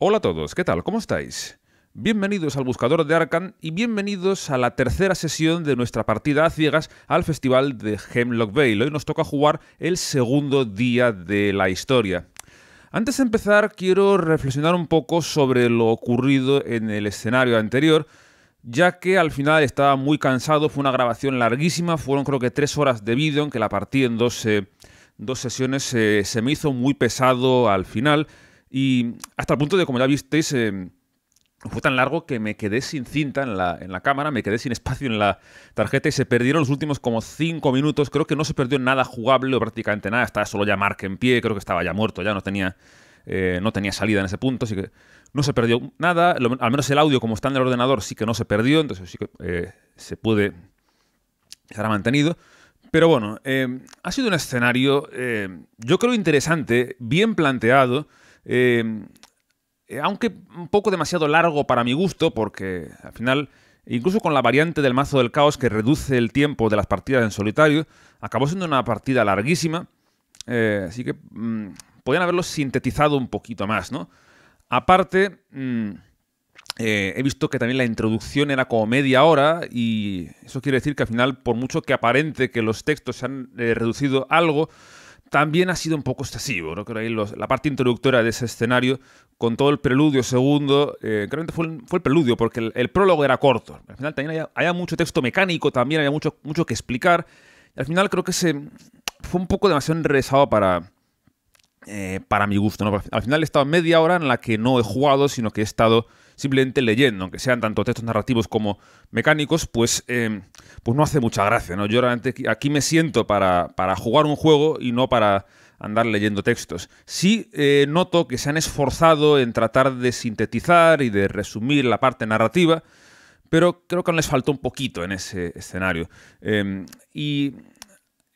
Hola a todos, ¿qué tal? ¿Cómo estáis? Bienvenidos al Buscador de Arkan y bienvenidos a la tercera sesión de nuestra partida a ciegas al Festival de Hemlock Vale. Hoy nos toca jugar el segundo día de la historia. Antes de empezar, quiero reflexionar un poco sobre lo ocurrido en el escenario anterior, ya que al final estaba muy cansado, fue una grabación larguísima, fueron creo que tres horas de vídeo, aunque que la partida en dos, eh, dos sesiones eh, se me hizo muy pesado al final. Y hasta el punto de, como ya visteis, em, fue tan largo que me quedé sin cinta en la, en la, cámara, me quedé sin espacio en la tarjeta y se perdieron los últimos como 5 minutos. Creo que no se perdió nada jugable o prácticamente nada. Estaba solo ya Mark en pie, creo que estaba ya muerto, ya no tenía, eh, no tenía salida en ese punto, así que no se perdió nada. al menos el audio, como está en el ordenador, sí que no se perdió, entonces sí que eh, se puede. estará mantenido. Pero bueno, em, ha sido un escenario, em, yo creo interesante, bien planteado eh, eh, aunque un poco demasiado largo para mi gusto, porque al final, incluso con la variante del mazo del caos que reduce el tiempo de las partidas en solitario, acabó siendo una partida larguísima, eh, así que mm, podrían haberlo sintetizado un poquito más, ¿no? Aparte, mm, he visto que también la introducción era como media hora y eso quiere decir que al final, por mucho que aparente que los textos se han reducido algo, también ha sido un poco excesivo. ¿no? Creo ahí la parte introductora de ese escenario, con todo el preludio segundo, eh, Realmente fue, el, preludio, porque el, prólogo era corto. Al final también había, mucho texto mecánico, también había mucho, mucho que explicar. al final creo que se fue un poco demasiado enrevesado para, eh, para mi gusto. Al final he estado media hora en la que no he jugado, sino que he estado simplemente leyendo, aunque sean tanto textos narrativos como mecánicos, pues, eh, pues no hace mucha gracia. ¿no? Yo realmente aquí me siento para, para jugar un juego y no para andar leyendo textos. Sí eh, noto que se han esforzado en tratar de sintetizar y de resumir la parte narrativa, pero creo que aún les faltó un poquito en ese escenario. Eh, y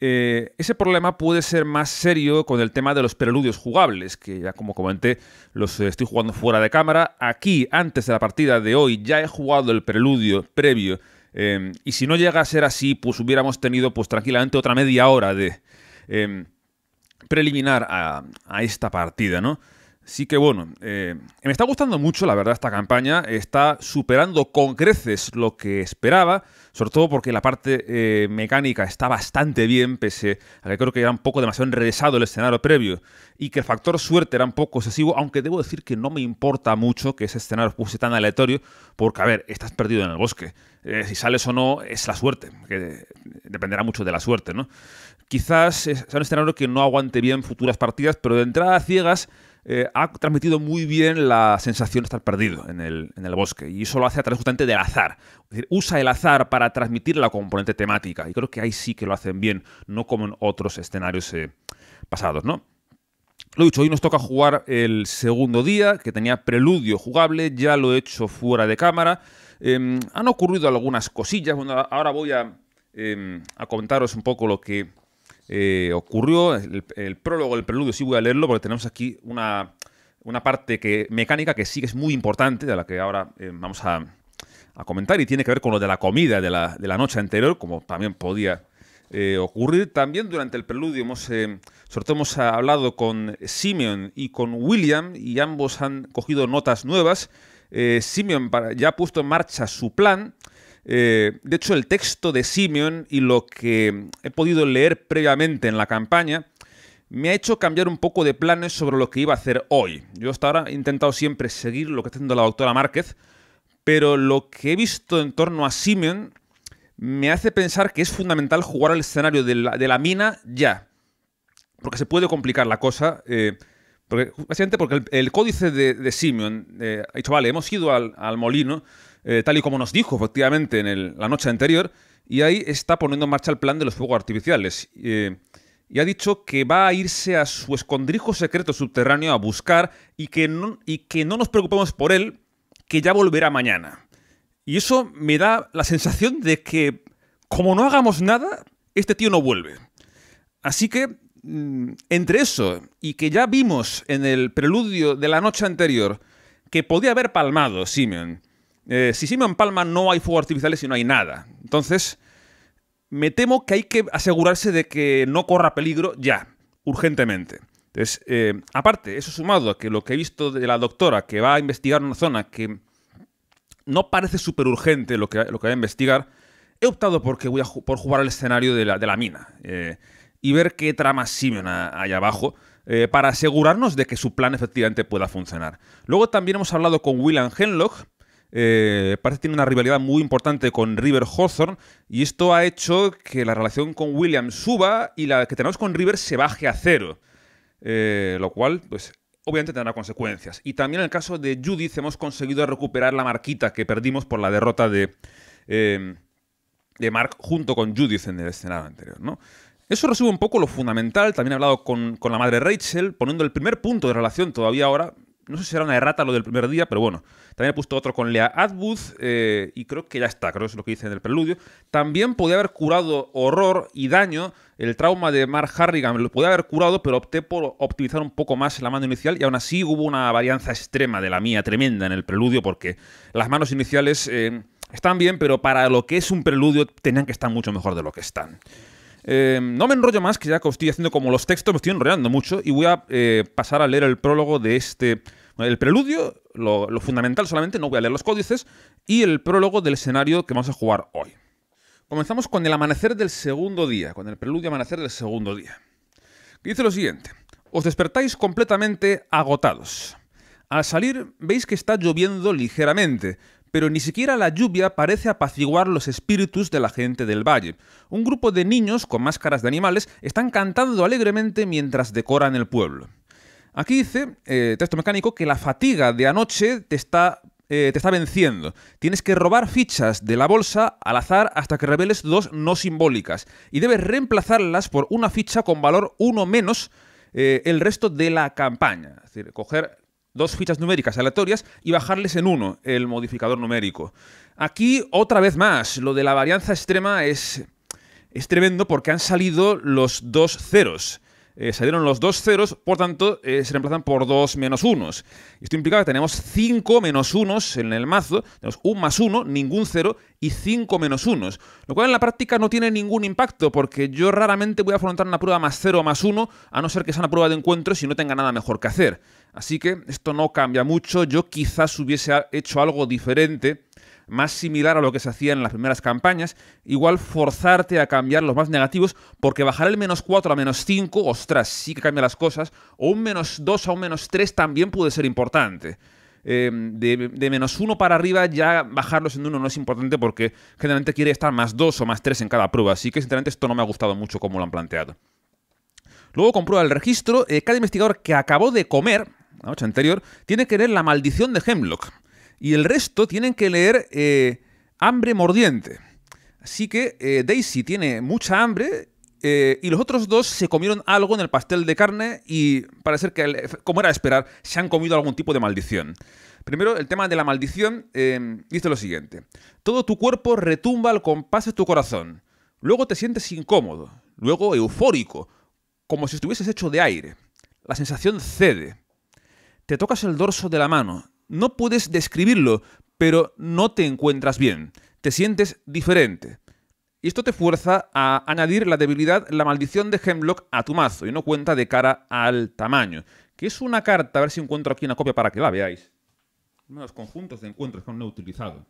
eh, ese problema puede ser más serio con el tema de los preludios jugables, que ya como comenté, los eh, estoy jugando fuera de cámara. Aquí, antes de la partida de hoy, ya he jugado el preludio previo. Eh, y si no llega a ser así, pues hubiéramos tenido pues tranquilamente otra media hora de preliminar a, a, esta partida, ¿no? Sí que bueno, eh, me está gustando mucho, la verdad, esta campaña. Está superando con creces lo que esperaba, sobre todo porque la parte eh, mecánica está bastante bien, pese a que creo que era un poco demasiado enredesado el escenario previo y que el factor suerte era un poco excesivo, aunque debo decir que no me importa mucho que ese escenario puse tan aleatorio, porque, a ver, estás perdido en el bosque. Eh, si sales o no es la suerte, que dependerá mucho de la suerte, ¿no? Quizás sea un escenario que no aguante bien futuras partidas, pero de entrada ciegas eh, ha transmitido muy bien la sensación de estar perdido en el, bosque. Y eso lo hace a través justamente del azar. usa el azar para transmitir la componente temática. Y creo que ahí sí que lo hacen bien, no como en otros escenarios eh, pasados, ¿no? Lo dicho, hoy nos toca jugar el segundo día, que tenía preludio jugable, ya lo he hecho fuera de cámara. Em, han ocurrido algunas cosillas, ahora voy a, em, a comentaros un poco lo que eh, ocurrió. El, prólogo, el preludio, sí voy a leerlo porque tenemos aquí una, una parte que, mecánica que sí que es muy importante, de la que ahora eh, vamos a, a, comentar y tiene que ver con lo de la comida de la, de la noche anterior, como también podía eh, ocurrir. También durante el preludio hemos, todo hemos hablado con Simeon y con William y ambos han cogido notas nuevas. Eh, Simeon ya ha puesto en marcha su plan eh, de hecho, el texto de Simeon y lo que he podido leer previamente en la campaña me ha hecho cambiar un poco de planes sobre lo que iba a hacer hoy. Yo hasta ahora he intentado siempre seguir lo que está haciendo la doctora Márquez, pero lo que he visto en torno a Simeon me hace pensar que es fundamental jugar al escenario de la, mina ya, porque se puede complicar la cosa. Eh, porque, básicamente porque el, códice de, Simeon eh, ha dicho, vale, hemos ido al molino, eh, tal y como nos dijo efectivamente en la noche anterior, y ahí está poniendo en marcha el plan de los fuegos artificiales. Eh, y ha dicho que va a irse a su escondrijo secreto subterráneo a buscar y que no, y que no nos preocupemos por él, que ya volverá mañana. Y eso me da la sensación de que, como no hagamos nada, este tío no vuelve. Así que, mm, entre eso y que ya vimos en el preludio de la noche anterior que podía haber palmado Simeon, eh, si Simón palma no hay fuegos artificiales y no hay nada. Entonces, me temo que hay que asegurarse de que no corra peligro ya, urgentemente. Entonces, eh, aparte, eso sumado a que lo que he visto de la doctora que va a investigar una zona que no parece súper urgente lo que, lo que va a investigar, he optado porque voy a por jugar al escenario de la, mina eh, y ver qué tramas Simeon allá abajo. para asegurarnos de que su plan efectivamente pueda funcionar. Luego también hemos hablado con William Henlock, eh, parece que tiene una rivalidad muy importante con River Hawthorne y esto ha hecho que la relación con William suba y la que tenemos con River se baje a cero. Eh, lo cual, pues, obviamente tendrá consecuencias. Y también en el caso de Judith hemos conseguido recuperar la marquita que perdimos por la derrota de, eh, de Mark junto con Judith en el escenario anterior, Eso resume un poco lo fundamental. También he hablado con, con, la madre Rachel, poniendo el primer punto de relación todavía ahora no sé si era una errata lo del primer día, pero bueno. También he puesto otro con Lea Atwood eh, y creo que ya está, creo que es lo que dice en el preludio. También podía haber curado horror y daño el trauma de Mark Harrigan lo podía haber curado, pero opté por optimizar un poco más la mano inicial y aún así hubo una varianza extrema de la mía, tremenda en el preludio, porque las manos iniciales eh, están bien, pero para lo que es un preludio tenían que estar mucho mejor de lo que están. Eh, no me enrollo más, que ya que estoy haciendo como los textos, me estoy enrollando mucho y voy a eh, pasar a leer el prólogo de este... El preludio, lo, lo fundamental solamente, no voy a leer los códices, y el prólogo del escenario que vamos a jugar hoy. Comenzamos con el amanecer del segundo día, con el preludio amanecer del segundo día. dice lo siguiente. Os despertáis completamente agotados. Al salir veis que está lloviendo ligeramente, pero ni siquiera la lluvia parece apaciguar los espíritus de la gente del valle. Un grupo de niños con máscaras de animales están cantando alegremente mientras decoran el pueblo. Aquí dice, eh, texto mecánico, que la fatiga de anoche te está, eh, te está venciendo. Tienes que robar fichas de la bolsa al azar hasta que reveles dos no simbólicas y debes reemplazarlas por una ficha con valor uno menos eh, el resto de la campaña. Es decir, coger dos fichas numéricas aleatorias y bajarles en uno el modificador numérico. Aquí, otra vez más, lo de la varianza extrema es, tremendo porque han salido los dos ceros. Eh, salieron los dos ceros, por tanto, eh, se reemplazan por dos menos unos. Esto implica que tenemos cinco menos unos en el mazo, tenemos un más uno, ningún cero y cinco menos unos. Lo cual en la práctica no tiene ningún impacto, porque yo raramente voy a afrontar una prueba más cero o más uno, a no ser que sea una prueba de encuentro si no tenga nada mejor que hacer. Así que esto no cambia mucho. Yo quizás hubiese hecho algo diferente, más similar a lo que se hacía en las primeras campañas. Igual forzarte a cambiar los más negativos, porque bajar el menos 4 a menos 5, ostras, sí que cambia las cosas. O un menos 2 a un menos 3 también puede ser importante. Eh, de, menos 1 para arriba ya bajarlos en 1 no es importante porque generalmente quiere estar más 2 o más 3 en cada prueba. Así que sinceramente esto no me ha gustado mucho como lo han planteado. Luego comprueba el registro. Eh, cada investigador que acabó de comer, la noche anterior, tiene que leer La maldición de Hemlock. Y el resto tienen que leer eh, Hambre mordiente. Así que eh, Daisy tiene mucha hambre eh, y los otros dos se comieron algo en el pastel de carne y parece que, como era de esperar, se han comido algún tipo de maldición. Primero, el tema de la maldición dice lo siguiente. Todo tu cuerpo retumba al compás de tu corazón. Luego te sientes incómodo, luego eufórico, como si estuvieses hecho de aire. La sensación cede. Te tocas el dorso de la mano. No puedes describirlo, pero no te encuentras bien. Te sientes diferente. Y esto te fuerza a añadir la debilidad, la maldición de Hemlock a tu mazo, y no cuenta de cara al tamaño. Que es una carta, a ver si encuentro aquí una copia para que la veáis. Uno de los conjuntos de encuentros que no he utilizado.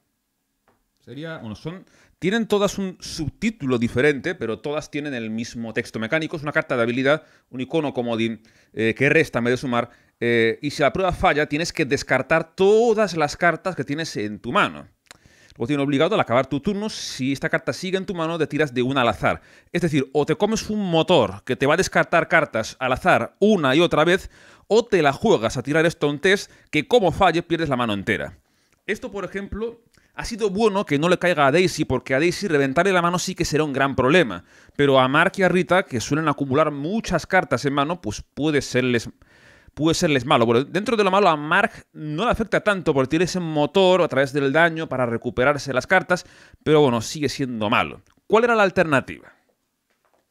Sería, bueno, son, tienen todas un subtítulo diferente, pero todas tienen el mismo texto mecánico. Es una carta de habilidad, un icono comodín eh, que resta en de sumar eh, y si la prueba falla, tienes que descartar todas las cartas que tienes en tu mano. Luego tienes obligado al acabar tu turno, si esta carta sigue en tu mano, te tiras de una al azar. Es decir, o te comes un motor que te va a descartar cartas al azar una y otra vez, o te la juegas a tirar esto un test que como falle pierdes la mano entera. Esto, por ejemplo, ha sido bueno que no le caiga a Daisy, porque a Daisy reventarle la mano sí que será un gran problema. Pero a Mark y a Rita, que suelen acumular muchas cartas en mano, pues puede serles puede serles malo. Bueno, dentro de lo malo a Mark no le afecta tanto porque tiene ese motor a través del daño para recuperarse las cartas, pero bueno, sigue siendo malo. ¿Cuál era la alternativa?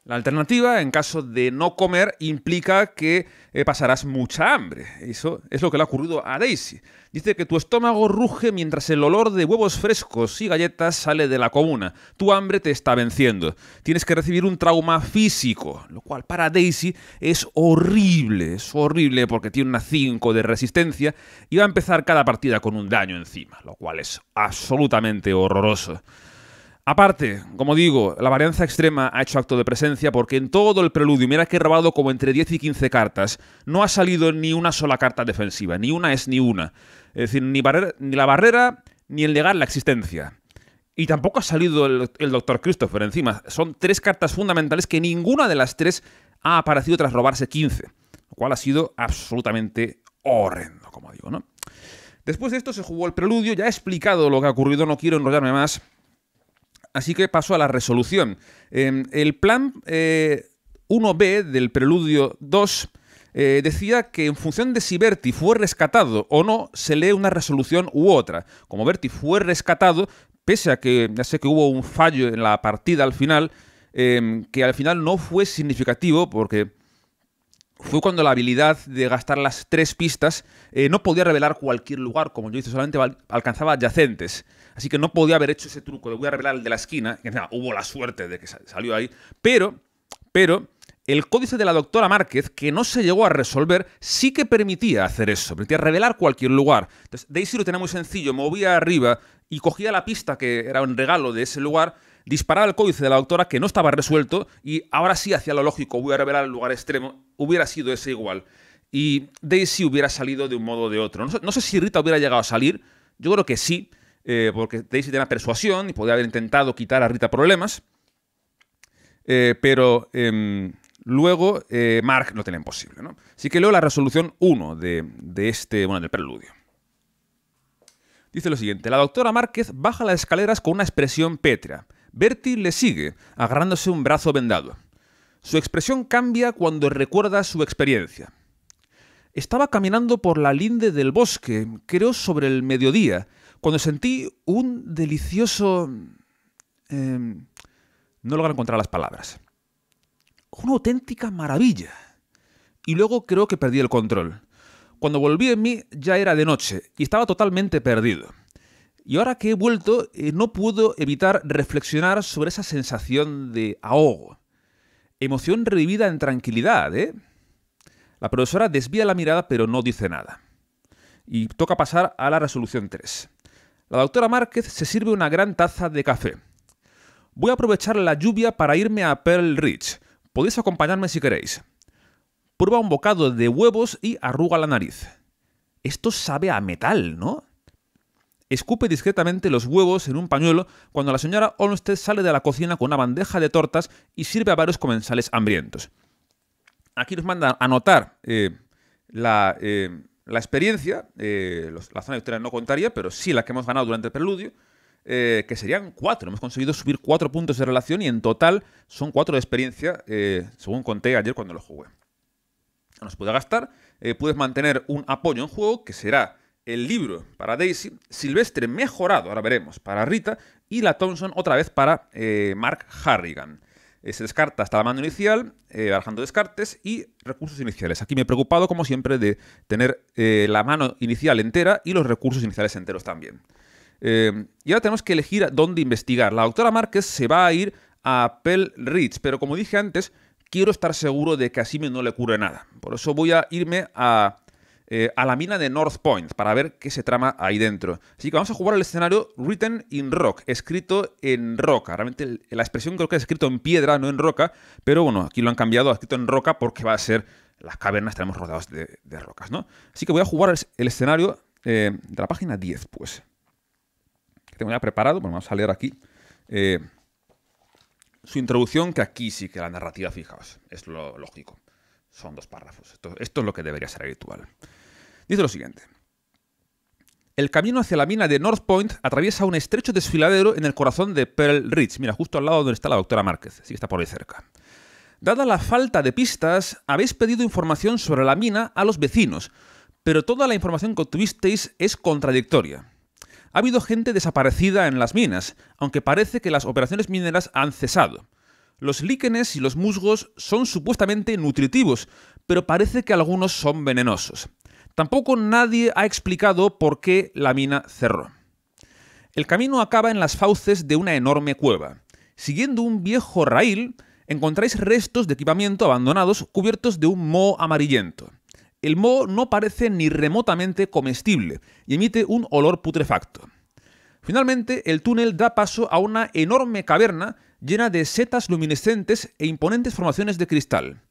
La alternativa, en caso de no comer, implica que eh, pasarás mucha hambre. Eso es lo que le ha ocurrido a Daisy. Dice que tu estómago ruge mientras el olor de huevos frescos y galletas sale de la comuna. Tu hambre te está venciendo. Tienes que recibir un trauma físico, lo cual para Daisy es horrible. Es horrible porque tiene una 5 de resistencia y va a empezar cada partida con un daño encima, lo cual es absolutamente horroroso. Aparte, como digo, la varianza extrema ha hecho acto de presencia porque en todo el preludio, mira que he robado como entre 10 y 15 cartas, no ha salido ni una sola carta defensiva, ni una es ni una. Es decir, ni, la barrera ni el negar la existencia. Y tampoco ha salido el, el Dr. Christopher encima. Son tres cartas fundamentales que ninguna de las tres ha aparecido tras robarse 15, lo cual ha sido absolutamente horrendo, como digo, ¿no? Después de esto se jugó el preludio, ya he explicado lo que ha ocurrido, no quiero enrollarme más. Así que paso a la resolución. Em, el plan 1b eh, del preludio 2 eh, decía que en función de si Berti fue rescatado o no, se lee una resolución u otra. Como Berti fue rescatado, pese a que ya sé que hubo un fallo en la partida al final, em, que al final no fue significativo porque fue cuando la habilidad de gastar las tres pistas eh, no podía revelar cualquier lugar, como yo hice, solamente alcanzaba adyacentes. Así que no podía haber hecho ese truco de voy a revelar el de la esquina, que hubo la suerte de que salió ahí, pero, pero el códice de la doctora Márquez, que no se llegó a resolver, sí que permitía hacer eso, permitía revelar cualquier lugar. Entonces, Daisy lo tenía muy sencillo, movía arriba y cogía la pista que era un regalo de ese lugar disparar al códice de la doctora que no estaba resuelto y ahora sí hacia lo lógico voy a revelar el lugar extremo, hubiera sido ese igual. Y Daisy hubiera salido de un modo o de otro. No sé, si Rita hubiera llegado a salir, yo creo que sí, eh, porque Daisy tenía persuasión y podría haber intentado quitar a Rita problemas, eh, pero em, luego eh, Mark lo tenía imposible. ¿no? Así que luego la resolución 1 de, este, bueno, del preludio. Dice lo siguiente, la doctora Márquez baja las escaleras con una expresión pétrea. Bertie le sigue, agarrándose un brazo vendado. Su expresión cambia cuando recuerda su experiencia. Estaba caminando por la linde del bosque, creo sobre el mediodía, cuando sentí un delicioso... Em, no logro encontrar las palabras. Una auténtica maravilla. Y luego creo que perdí el control. Cuando volví en mí ya era de noche y estaba totalmente perdido. Y ahora que he vuelto, eh, no puedo evitar reflexionar sobre esa sensación de ahogo. Emoción revivida en tranquilidad, ¿eh? La profesora desvía la mirada pero no dice nada. Y toca pasar a la resolución 3. La doctora Márquez se sirve una gran taza de café. Voy a aprovechar la lluvia para irme a Pearl Ridge. Podéis acompañarme si queréis. Prueba un bocado de huevos y arruga la nariz. Esto sabe a metal, ¿no? escupe discretamente los huevos en un pañuelo cuando la señora Olmsted sale de la cocina con una bandeja de tortas y sirve a varios comensales hambrientos. Aquí nos manda anotar eh, eh, la, experiencia, eh, la zona de no contaría, pero sí la que hemos ganado durante el preludio, que serían cuatro. Hemos conseguido subir cuatro puntos de relación y en total son cuatro de experiencia, según conté ayer cuando lo jugué. Nos puede gastar, puedes mantener un apoyo en juego que será el libro para Daisy, Silvestre mejorado, ahora veremos, para Rita, y la Thompson otra vez para eh, Mark Harrigan. Eh, se descarta hasta la mano inicial, eh, barajando descartes y recursos iniciales. Aquí me he preocupado, como siempre, de tener eh, la mano inicial entera y los recursos iniciales enteros también. y ahora tenemos que elegir dónde investigar. La doctora Márquez se va a ir a Pell Ridge, pero como dije antes, quiero estar seguro de que así no le ocurre nada. Por eso voy a irme a eh, a la mina de North Point para ver qué se trama ahí dentro. Así que vamos a jugar el escenario Written in Rock, escrito en roca. Realmente la expresión creo que es escrito en piedra, no en roca, pero bueno, aquí lo han cambiado a escrito en roca porque va a ser las cavernas tenemos rodeados de, rocas, ¿no? Así que voy a jugar el escenario eh, de la página 10, pues. Que tengo ya preparado, bueno, vamos a leer aquí. Eh, su introducción, que aquí sí que la narrativa, fijaos, es lo lógico. Son dos párrafos. Esto, esto es lo que debería ser habitual. Dice lo siguiente. El camino hacia la mina de North Point atraviesa un estrecho desfiladero en el corazón de Pearl Ridge, mira, justo al lado donde está la doctora Márquez, si está por ahí cerca. Dada la falta de pistas, habéis pedido información sobre la mina a los vecinos, pero toda la información que obtuvisteis es contradictoria. Ha habido gente desaparecida en las minas, aunque parece que las operaciones mineras han cesado. Los líquenes y los musgos son supuestamente nutritivos, pero parece que algunos son venenosos. Tampoco nadie ha explicado por qué la mina cerró. El camino acaba en las fauces de una enorme cueva. Siguiendo un viejo raíl, encontráis restos de equipamiento abandonados cubiertos de un moho amarillento. El moho no parece ni remotamente comestible y emite un olor putrefacto. Finalmente, el túnel da paso a una enorme caverna llena de setas luminescentes e imponentes formaciones de cristal.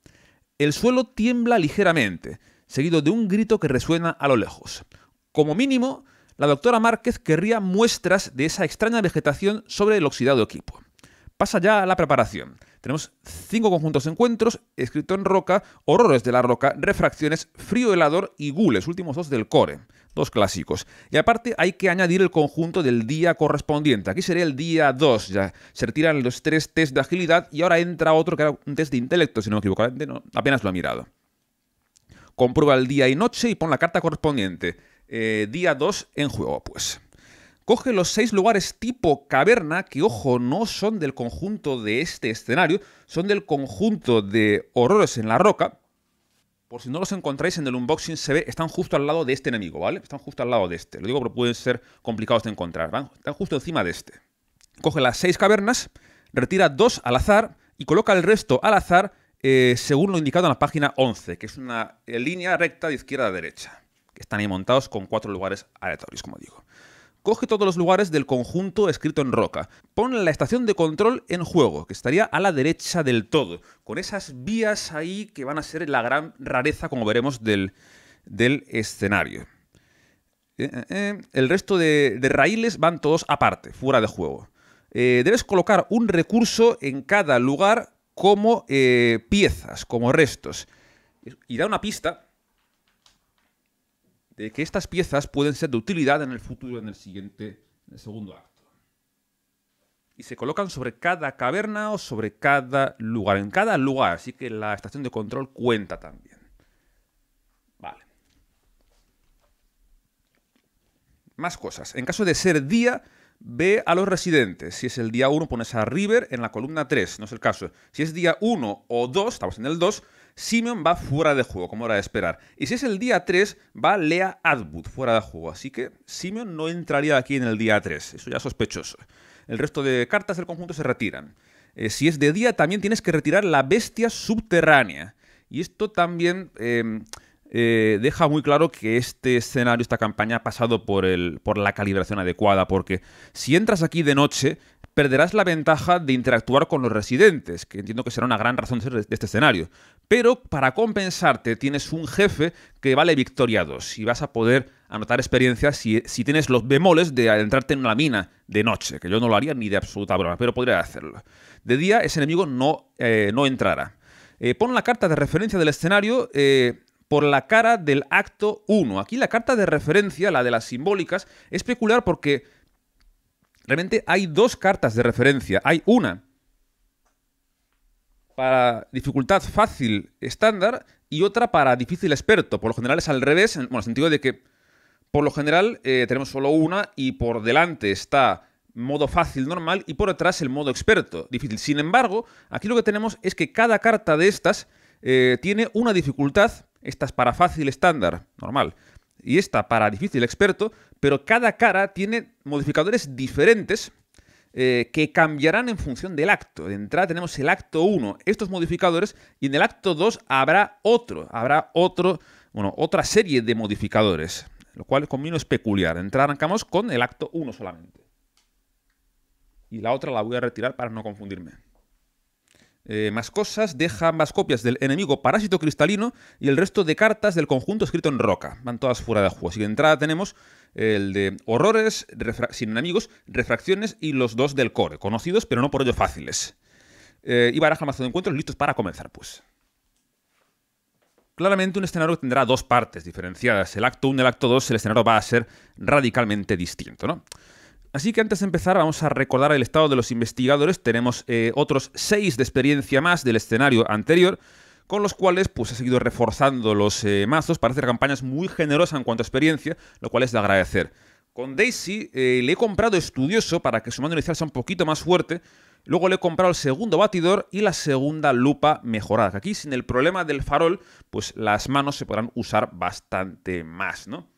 El suelo tiembla ligeramente, seguido de un grito que resuena a lo lejos. Como mínimo, la doctora Márquez querría muestras de esa extraña vegetación sobre el oxidado equipo. Pasa ya a la preparación. Tenemos cinco conjuntos de encuentros, escrito en roca, horrores de la roca, refracciones, frío helador y gules, últimos dos del core, dos clásicos. Y aparte hay que añadir el conjunto del día correspondiente. Aquí sería el día 2 ya. Se retiran los tres test de agilidad y ahora entra otro que era un test de intelecto, si no me equivoco, apenas lo ha mirado. Comprueba el día y noche y pon la carta correspondiente. Eh, día 2 en juego, pues. Coge los seis lugares tipo caverna, que ojo, no son del conjunto de este escenario, son del conjunto de horrores en la roca. Por si no los encontráis en el unboxing se ve, están justo al lado de este enemigo, ¿vale? Están justo al lado de este. Lo digo porque pueden ser complicados de encontrar. ¿vale? Están justo encima de este. Coge las seis cavernas, retira dos al azar y coloca el resto al azar eh, según lo indicado en la página 11, que es una línea recta de izquierda a derecha, que están ahí montados con cuatro lugares aleatorios, como digo. Coge todos los lugares del conjunto escrito en roca. Pon la estación de control en juego, que estaría a la derecha del todo, con esas vías ahí que van a ser la gran rareza, como veremos, del, del escenario. Eh, eh, el resto de, raíles van todos aparte, fuera de juego. debes colocar un recurso en cada lugar como eh, piezas, como restos. Y da una pista de que estas piezas pueden ser de utilidad en el futuro, en el siguiente, en el segundo acto. Y se colocan sobre cada caverna o sobre cada lugar, en cada lugar. Así que la estación de control cuenta también. Vale. Más cosas. En caso de ser día, Ve a los residentes. Si es el día 1, pones a River en la columna 3, no es el caso. Si es día 1 o 2, estamos en el 2, Simeon va fuera de juego, como era de esperar. Y si es el día 3, va Lea Atwood fuera de juego. Así que Simeon no entraría aquí en el día 3, eso ya es sospechoso. El resto de cartas del conjunto se retiran. Eh, si es de día, también tienes que retirar la bestia subterránea. Y esto también... Em, eh, deja muy claro que este escenario, esta campaña ha pasado por, el, por la calibración adecuada, porque si entras aquí de noche, perderás la ventaja de interactuar con los residentes, que entiendo que será una gran razón de este escenario. Pero para compensarte tienes un jefe que vale victoria 2 y vas a poder anotar experiencias si, si, tienes los bemoles de adentrarte en una mina de noche, que yo no lo haría ni de absoluta broma, pero podría hacerlo. De día ese enemigo no, eh, no entrará. Eh, pon la carta de referencia del escenario por la cara del acto 1. Aquí la carta de referencia, la de las simbólicas, es peculiar porque realmente hay dos cartas de referencia. Hay una para dificultad fácil estándar y otra para difícil experto. Por lo general es al revés, en, el sentido de que por lo general eh, tenemos solo una y por delante está modo fácil normal y por detrás el modo experto, difícil. Sin embargo, aquí lo que tenemos es que cada carta de estas eh, tiene una dificultad esta es para fácil estándar, normal. Y esta para difícil experto, pero cada cara tiene modificadores diferentes eh, que cambiarán en función del acto. De entrada tenemos el acto 1, estos modificadores, y en el acto 2 habrá otro, habrá otro, bueno, otra serie de modificadores, lo cual conmigo es peculiar. De entrada arrancamos con el acto 1 solamente. Y la otra la voy a retirar para no confundirme. Eh, más cosas, deja más copias del enemigo Parásito Cristalino y el resto de cartas del conjunto escrito en roca. Van todas fuera de juego. y de entrada tenemos el de horrores, sin enemigos, refracciones y los dos del core, conocidos pero no por ello fáciles. y eh, baraja el mazo de encuentros listos para comenzar, pues. Claramente un escenario tendrá dos partes diferenciadas. El acto 1 y el acto 2, el escenario va a ser radicalmente distinto, ¿no? Así que antes de empezar vamos a recordar el estado de los investigadores. Tenemos eh, otros seis de experiencia más del escenario anterior, con los cuales pues, ha seguido reforzando los eh, mazos para hacer campañas muy generosas en cuanto a experiencia, lo cual es de agradecer. Con Daisy eh, le he comprado estudioso para que su mano inicial sea un poquito más fuerte. Luego le he comprado el segundo batidor y la segunda lupa mejorada. Aquí, sin el problema del farol, pues las manos se podrán usar bastante más, ¿no?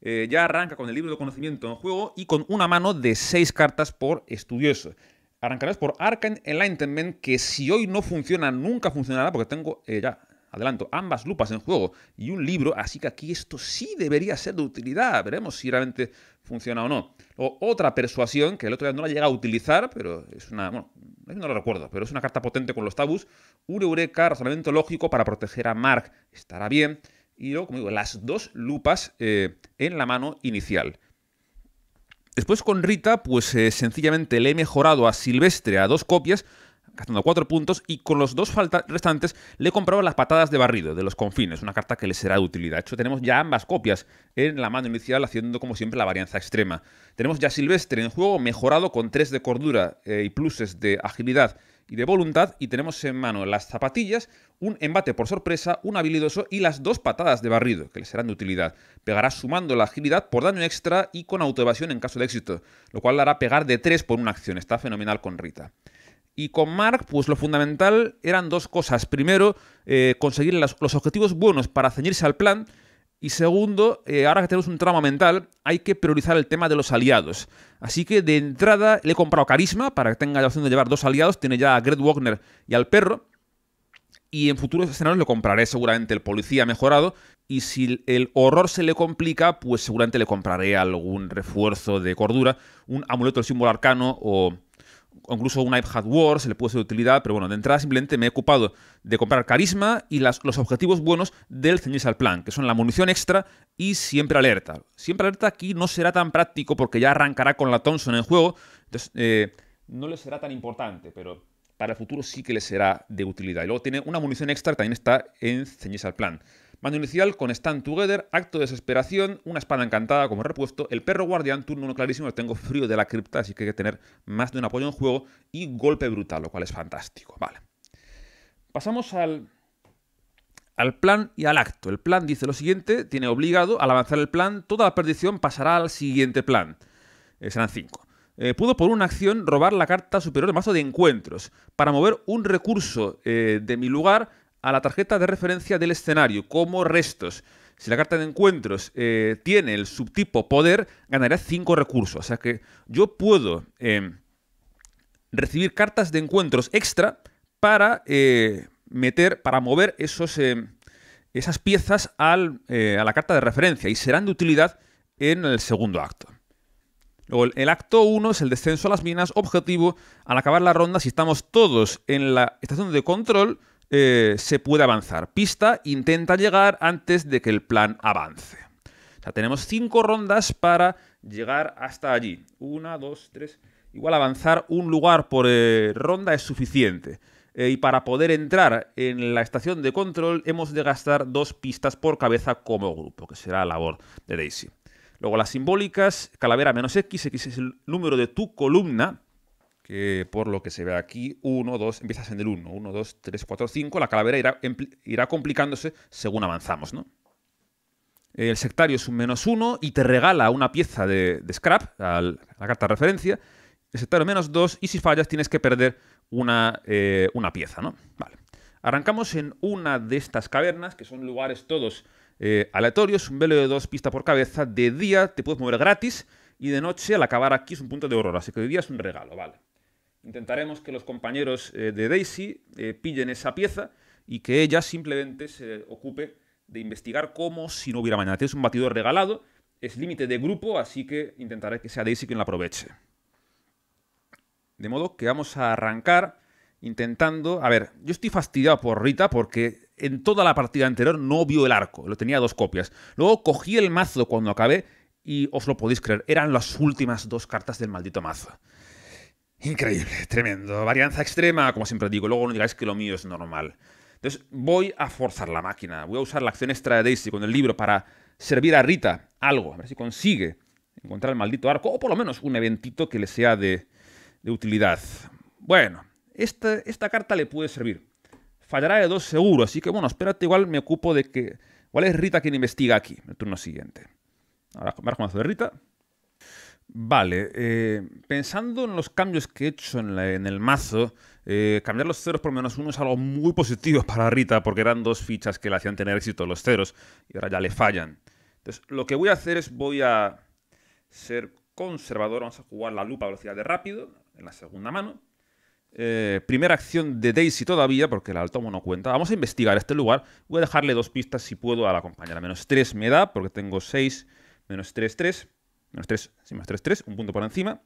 Eh, ya arranca con el libro de conocimiento en juego y con una mano de seis cartas por estudioso. Arrancarás por Arcane Enlightenment, que si hoy no funciona, nunca funcionará, porque tengo eh, ya, adelanto, ambas lupas en juego y un libro, así que aquí esto sí debería ser de utilidad. Veremos si realmente funciona o no. otra persuasión, que el otro día no la llega a utilizar, pero es una. Bueno, no lo recuerdo, pero es una carta potente con los tabús. Ureureka, eureka, razonamiento lógico para proteger a Mark. Estará bien y luego, como digo, las dos lupas eh, en la mano inicial. Después con Rita, pues eh, sencillamente le he mejorado a Silvestre a dos copias, gastando cuatro puntos, y con los dos restantes le he comprado las patadas de barrido de los confines, una carta que le será de utilidad. De hecho, tenemos ya ambas copias en la mano inicial, haciendo como siempre la varianza extrema. Tenemos ya Silvestre en juego, mejorado con tres de cordura eh, y pluses de agilidad y de voluntad, y tenemos en mano las zapatillas un embate por sorpresa, un habilidoso y las dos patadas de barrido, que le serán de utilidad. Pegará sumando la agilidad por daño extra y con autoevasión en caso de éxito, lo cual le hará pegar de tres por una acción. Está fenomenal con Rita. Y con Mark, pues lo fundamental eran dos cosas. Primero, eh, conseguir los objetivos buenos para ceñirse al plan. Y segundo, eh, ahora que tenemos un trauma mental, hay que priorizar el tema de los aliados. Así que de entrada le he comprado carisma para que tenga la opción de llevar dos aliados. Tiene ya a Greg Wagner y al perro y en futuros escenarios lo compraré seguramente el policía mejorado. Y si el horror se le complica, pues seguramente le compraré algún refuerzo de cordura, un amuleto del símbolo arcano o incluso un iPad War, se le puede ser de utilidad, pero bueno, de entrada simplemente me he ocupado de comprar carisma y las, los objetivos buenos del ceñirse al plan, que son la munición extra y siempre alerta. Siempre alerta aquí no será tan práctico porque ya arrancará con la Thompson en juego, entonces eh, no le será tan importante, pero para el futuro sí que le será de utilidad. Y luego tiene una munición extra, también está en ceñirse al Plan. Mando inicial con Stand Together, Acto de Desesperación, una espada encantada como repuesto, el perro guardián, turno uno clarísimo, tengo frío de la cripta, así que hay que tener más de un apoyo en juego, y golpe brutal, lo cual es fantástico. Vale. Pasamos al, al plan y al acto. El plan dice lo siguiente, tiene obligado al avanzar el plan, toda la perdición pasará al siguiente plan. Eh, serán cinco. Eh, pudo por una acción robar la carta superior del mazo de encuentros para mover un recurso eh, de mi lugar a la tarjeta de referencia del escenario como restos. Si la carta de encuentros eh, tiene el subtipo poder, ganaré 5 recursos. O sea que yo puedo em, recibir cartas de encuentros extra para meter, para mover esos, em, esas piezas a la carta de referencia y serán de utilidad en el segundo acto. Luego, el acto 1 es el descenso a las minas, objetivo, al acabar la ronda, si estamos todos en la estación de control, eh, se puede avanzar. Pista, intenta llegar antes de que el plan avance. tenemos cinco rondas para llegar hasta allí. Una, 2, 3... Igual avanzar un lugar por eh, ronda es suficiente. Eh, y para poder entrar en la estación de control hemos de gastar dos pistas por cabeza como grupo, que será la labor de Daisy. Luego las simbólicas, calavera menos X, X es el número de tu columna, que por lo que se ve aquí, 1, 2, empiezas en el 1, 1, 2, 3, 4, 5, la calavera irá, complicándose según avanzamos, El sectario es un menos 1 y te regala una pieza de, scrap, la, la, carta de referencia. El sectario menos 2 y si fallas tienes que perder una, eh, pieza, ¿no? Arrancamos en una de estas cavernas, que son lugares todos eh, aleatorio, es un velo de dos pistas por cabeza. De día te puedes mover gratis y de noche al acabar aquí es un punto de horror, así que de día es un regalo, vale. Intentaremos que los compañeros eh, de Daisy eh, pillen esa pieza y que ella simplemente se ocupe de investigar como si no hubiera mañana. Tienes un batidor regalado, es límite de grupo, así que intentaré que sea Daisy quien la aproveche. De modo que vamos a arrancar intentando... A ver, yo estoy fastidiado por Rita porque en toda la partida anterior no vio el arco, lo tenía dos copias. Luego cogí el mazo cuando acabé y os lo podéis creer, eran las últimas dos cartas del maldito mazo. Increíble, tremendo. Varianza extrema, como siempre digo, luego no digáis que lo mío es normal. Entonces voy a forzar la máquina, voy a usar la acción extra de Daisy con el libro para servir a Rita algo, a ver si consigue encontrar el maldito arco o por lo menos un eventito que le sea de, utilidad. Bueno, esta carta le puede servir fallará de dos seguro, así que bueno, espérate, igual me ocupo de que... Igual es Rita quien investiga aquí, el turno siguiente. Ahora vamos de Rita. Vale, eh, pensando en los cambios que he hecho en, el mazo, eh, cambiar los ceros por menos uno es algo muy positivo para Rita, porque eran dos fichas que le hacían tener éxito los ceros, y ahora ya le fallan. Entonces, lo que voy a hacer es voy a ser conservador, vamos a jugar la lupa a velocidad de rápido, en la segunda mano, eh, primera acción de Daisy todavía, porque el altomo no cuenta. Vamos a investigar este lugar. Voy a dejarle dos pistas si puedo a la compañera. Menos 3 me da, porque tengo 6, menos 3, 3. Menos 3, sí, menos 3, 3, un punto por encima.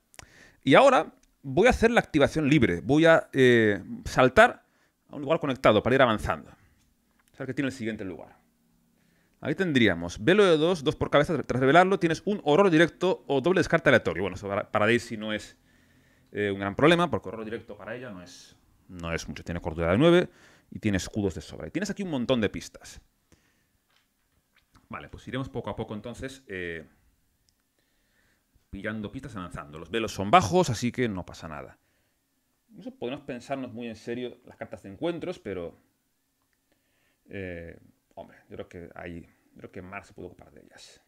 Y ahora voy a hacer la activación libre. Voy a eh, saltar a un lugar conectado para ir avanzando. O sea, que tiene el siguiente lugar. Ahí tendríamos velo de 2, 2 por cabeza tras revelarlo. Tienes un horror directo o doble descarta aleatorio. Bueno, eso para Daisy no es eh, un gran problema, porque correo directo para ella no es, no es mucho. Tiene cordura de 9 y tiene escudos de sobra. Y tienes aquí un montón de pistas. Vale, pues iremos poco a poco entonces eh, pillando pistas avanzando. Los velos son bajos, así que no pasa nada. No podemos pensarnos muy en serio las cartas de encuentros, pero... Eh, hombre, yo creo que ahí... Creo que Mar se puede ocupar de ellas.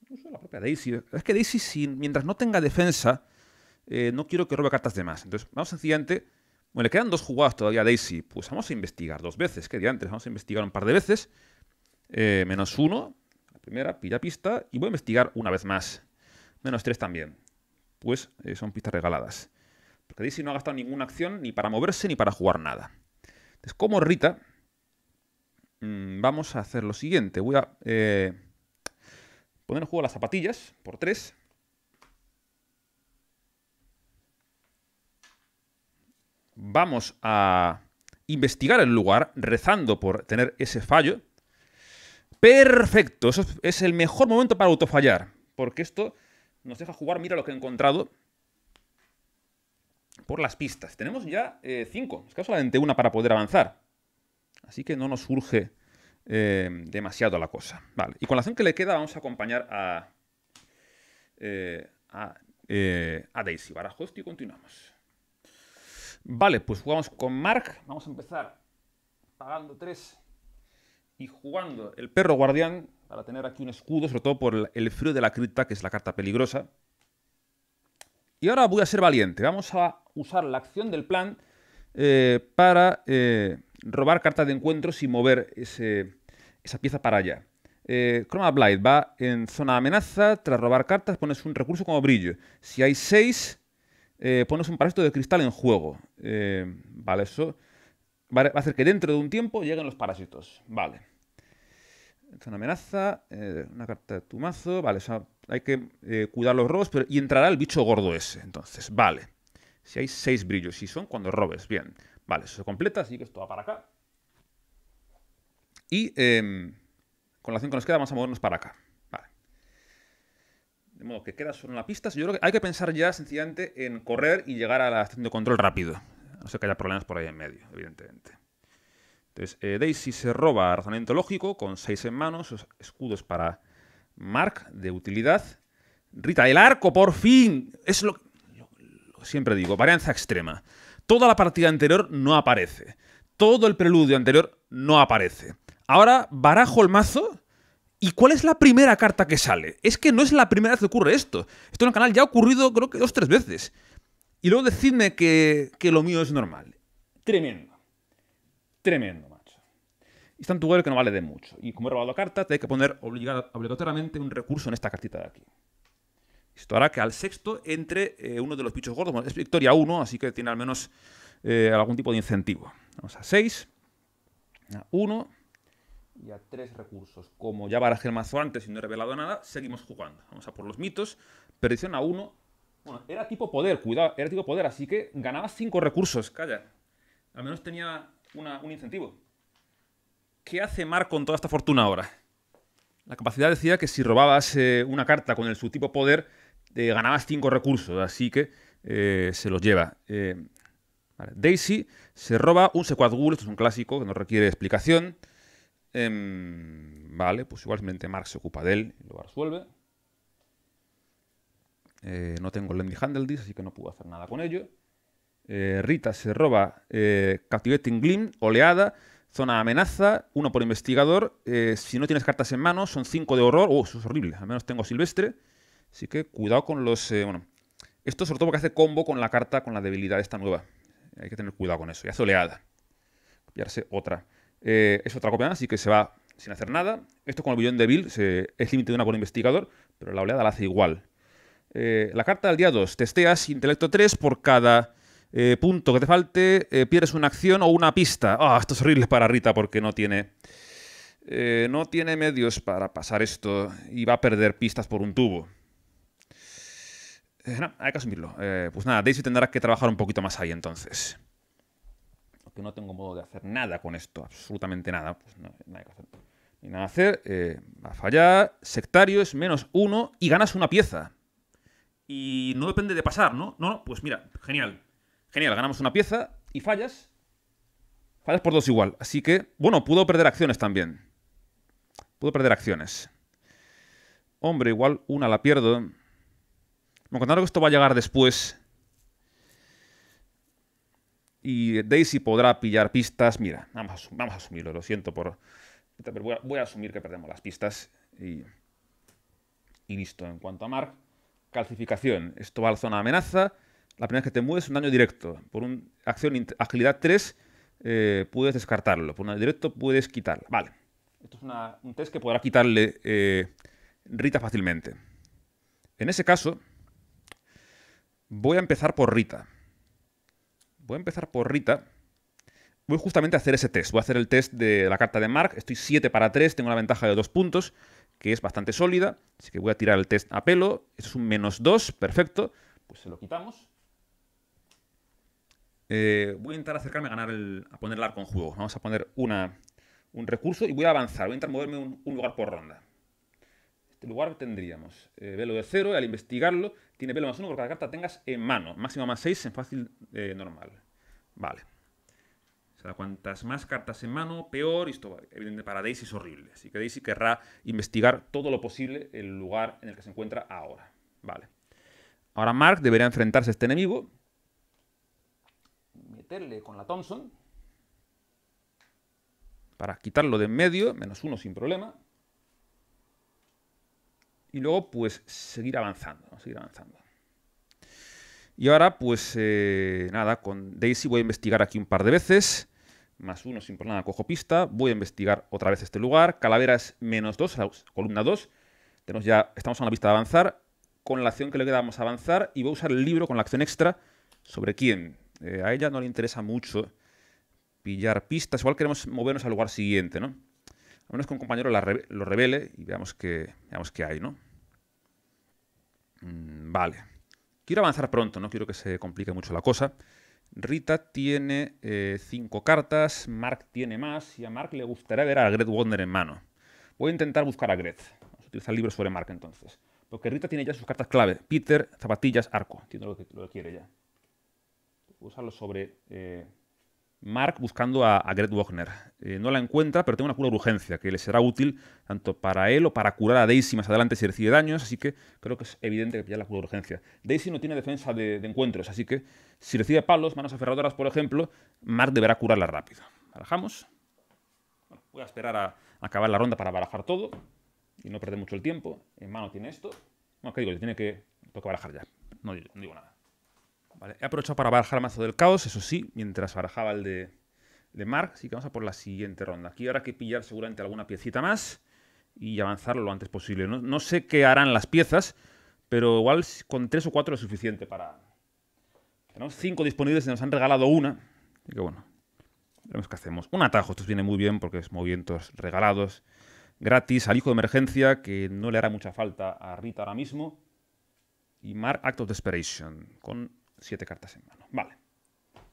Incluso la propia Daisy. Es que Daisy, mientras no tenga defensa, eh, no quiero que robe cartas de más. Entonces, vamos sencillamente. Bueno, le quedan dos jugadas todavía a Daisy. Pues vamos a investigar dos veces, que antes Vamos a investigar un par de veces. Eh, menos uno, la primera, pilla pista. Y voy a investigar una vez más. Menos tres también. Pues eh, son pistas regaladas. Porque Daisy no ha gastado ninguna acción ni para moverse ni para jugar nada. Entonces, como Rita, mm, vamos a hacer lo siguiente. Voy a poner en juego las zapatillas por tres. vamos a investigar el lugar rezando por tener ese fallo. Perfecto, es el mejor momento para autofallar, porque esto nos deja jugar, mira lo que he encontrado, por las pistas. Tenemos ya eh, cinco, es que solamente una para poder avanzar. Así que no nos surge eh, demasiado la cosa. y con la acción que le queda vamos a acompañar a, eh, a, a Daisy Barajost y continuamos. Vale, pues jugamos con Mark. Vamos a empezar pagando 3 y jugando el perro guardián para tener aquí un escudo, sobre todo por el frío de la cripta, que es la carta peligrosa. Y ahora voy a ser valiente. Vamos a usar la acción del plan eh, para eh, robar cartas de encuentros y mover esa pieza para allá. Eh, Chroma Blight va en zona de amenaza, tras robar cartas pones un recurso como brillo. Si hay 6, eh, pones un parásito de cristal en juego. Eh, vale, eso va a hacer que dentro de un tiempo lleguen los parásitos. Vale. Es una amenaza, eh, una carta de tu mazo. Vale, hay que cuidar los robos pero, y entrará el bicho gordo ese. Entonces, vale. Si hay seis brillos, si son cuando robes, bien. Vale, eso se completa, así que esto va para acá. Y em, con la que nos queda, vamos a movernos para acá. De modo que queda solo en la pista. Yo creo que hay que pensar ya sencillamente en correr y llegar a la estación de control rápido. No sé que haya problemas por ahí en medio, evidentemente. Entonces, eh, Daisy se roba razonamiento lógico con seis en manos, escudos para Mark de utilidad. Rita, el arco, por fin. Es lo, que siempre digo, varianza extrema. Toda la partida anterior no aparece. Todo el preludio anterior no aparece. Ahora barajo el mazo ¿Y cuál es la primera carta que sale? Es que no es la primera vez que ocurre esto. Esto en el canal ya ha ocurrido creo que dos o tres veces. Y luego decidme que, que, lo mío es normal. Tremendo. Tremendo, macho. Y está en tu web que no vale de mucho. Y como he robado la carta, te hay que poner obligatoriamente un recurso en esta cartita de aquí. Esto hará que al sexto entre eh, uno de los bichos gordos. es victoria 1, así que tiene al menos eh, algún tipo de incentivo. Vamos a 6. A 1 y a tres recursos. Como ya barajé el mazo antes y no he revelado nada, seguimos jugando. Vamos a por los mitos. Perdición a uno. Bueno, era tipo poder, cuidado, era tipo poder, así que ganabas cinco recursos, calla. Al menos tenía un incentivo. ¿Qué hace Mar con toda esta fortuna ahora? La capacidad decía que si robabas eh, una carta con el subtipo poder, eh, ganabas cinco recursos, así que eh, se los lleva. Daisy se roba un Sequad esto es un clásico que no requiere explicación. Em, vale, pues igualmente Marx se ocupa de él y lo resuelve. Eh, no tengo Lendy Handle así que no puedo hacer nada con ello. Eh, Rita se roba eh, Captivating Glim, Oleada, Zona Amenaza, uno por investigador. si no tienes cartas en mano, son cinco de horror. Oh, eso es horrible. Al menos tengo Silvestre. Así que cuidado con los... bueno, esto sobre todo porque hace combo con la carta, con la debilidad esta nueva. Hay que tener cuidado con eso. Y hace Oleada. copiarse otra. Eh, es otra copia así que se va sin hacer nada. Esto con el billón de Bill es límite de una por investigador, pero la oleada la hace igual. Eh, la carta del día 2. Testeas intelecto 3 por cada eh, punto que te falte. pierdes una acción o una pista. Ah, esto es horrible para Rita porque no tiene. no tiene medios para pasar esto y va a perder pistas por un tubo. hay que asumirlo. pues nada, Daisy tendrá que trabajar un poquito más ahí entonces. Que no tengo modo de hacer nada con esto, absolutamente nada, pues nada que hacer. Ni nada hacer, eh, va a fallar, sectario es menos uno y ganas una pieza. Y no depende de pasar, ¿no? No, no, pues mira, genial. Genial, ganamos una pieza y fallas. Fallas por dos igual. Así que, bueno, pudo perder acciones también. Pudo perder acciones. Hombre, igual una la pierdo. Me contaron que esto va a llegar después y Daisy podrá pillar pistas. Mira, vamos, vamos a asumirlo, lo siento por. voy, a, asumir que perdemos las pistas. Y, listo. En cuanto a Mark, calcificación. Esto va a la zona de amenaza. La primera vez que te mueves, un daño directo. Por una acción agilidad 3, eh, puedes descartarlo. Por un daño directo, puedes quitarlo. Vale. Esto es un test que podrá quitarle eh, Rita fácilmente. En ese caso, voy a empezar por Rita. Voy a empezar por Rita. Voy justamente a hacer ese test. Voy a hacer el test de la carta de Mark. Estoy 7 para 3, tengo la ventaja de 2 puntos, que es bastante sólida. Así que voy a tirar el test a pelo. Esto es un menos 2, perfecto. Pues se lo quitamos. Eh, voy a intentar acercarme a ganar el, a poner el arco en juego. Vamos a poner un recurso y voy a avanzar. Voy a intentar moverme un, lugar por ronda. Este lugar tendríamos eh, velo de cero. Al investigarlo, tiene velo más 1 porque cada carta tengas en mano. Máximo más 6 en fácil eh, normal. Vale. O sea, cuantas más cartas en mano, peor. esto, evidentemente, para Daisy es horrible. Así que Daisy querrá investigar todo lo posible el lugar en el que se encuentra ahora. Vale. Ahora Mark deberá enfrentarse a este enemigo. Meterle con la Thompson. Para quitarlo de en medio. Menos uno sin problema. Y luego, pues, seguir avanzando. Seguir avanzando. Y ahora, pues eh, nada, con Daisy voy a investigar aquí un par de veces. Más uno sin problema, cojo pista. Voy a investigar otra vez este lugar. calaveras es menos dos, columna dos. Tenemos ya, estamos a la pista de avanzar. Con la acción que le quedamos, a avanzar. Y voy a usar el libro con la acción extra sobre quién. Eh, a ella no le interesa mucho pillar pistas. Igual queremos movernos al lugar siguiente, ¿no? A menos que un compañero lo revele y veamos qué veamos que hay, ¿no? Mm, vale. Quiero avanzar pronto, no quiero que se complique mucho la cosa. Rita tiene eh, cinco cartas, Mark tiene más, y a Mark le gustaría ver a Gret Wonder en mano. Voy a intentar buscar a Gret. Vamos a utilizar libro sobre Mark entonces. Porque Rita tiene ya sus cartas clave. Peter, zapatillas, arco. Entiendo lo que, quiere ya. Voy a usarlo sobre eh, Mark buscando a, Gret Wagner. Eh, no la encuentra, pero tiene una cura de urgencia que le será útil tanto para él o para curar a Daisy más adelante si recibe daños, así que creo que es evidente que pilla la cura de urgencia. Daisy no tiene defensa de, encuentros, así que si recibe palos, manos aferradoras, por ejemplo, Mark deberá curarla rápido. ¿Barajamos? voy a esperar a, acabar la ronda para barajar todo y no perder mucho el tiempo. En mano tiene esto. No, qué digo, le tiene que... Toca barajar ya. no digo nada he aprovechado para barajar el mazo del caos, eso sí, mientras barajaba el de, Mark. Así que vamos a por la siguiente ronda. Aquí habrá que pillar seguramente alguna piecita más y avanzar lo antes posible. No, sé qué harán las piezas, pero igual con tres o cuatro es suficiente para... Tenemos cinco disponibles y nos han regalado una. Así que bueno, veremos qué hacemos. Un atajo, esto viene muy bien porque es movimientos regalados, gratis, al hijo de emergencia, que no le hará mucha falta a Rita ahora mismo. Y Mark Act of Desperation, con siete cartas en mano. Vale.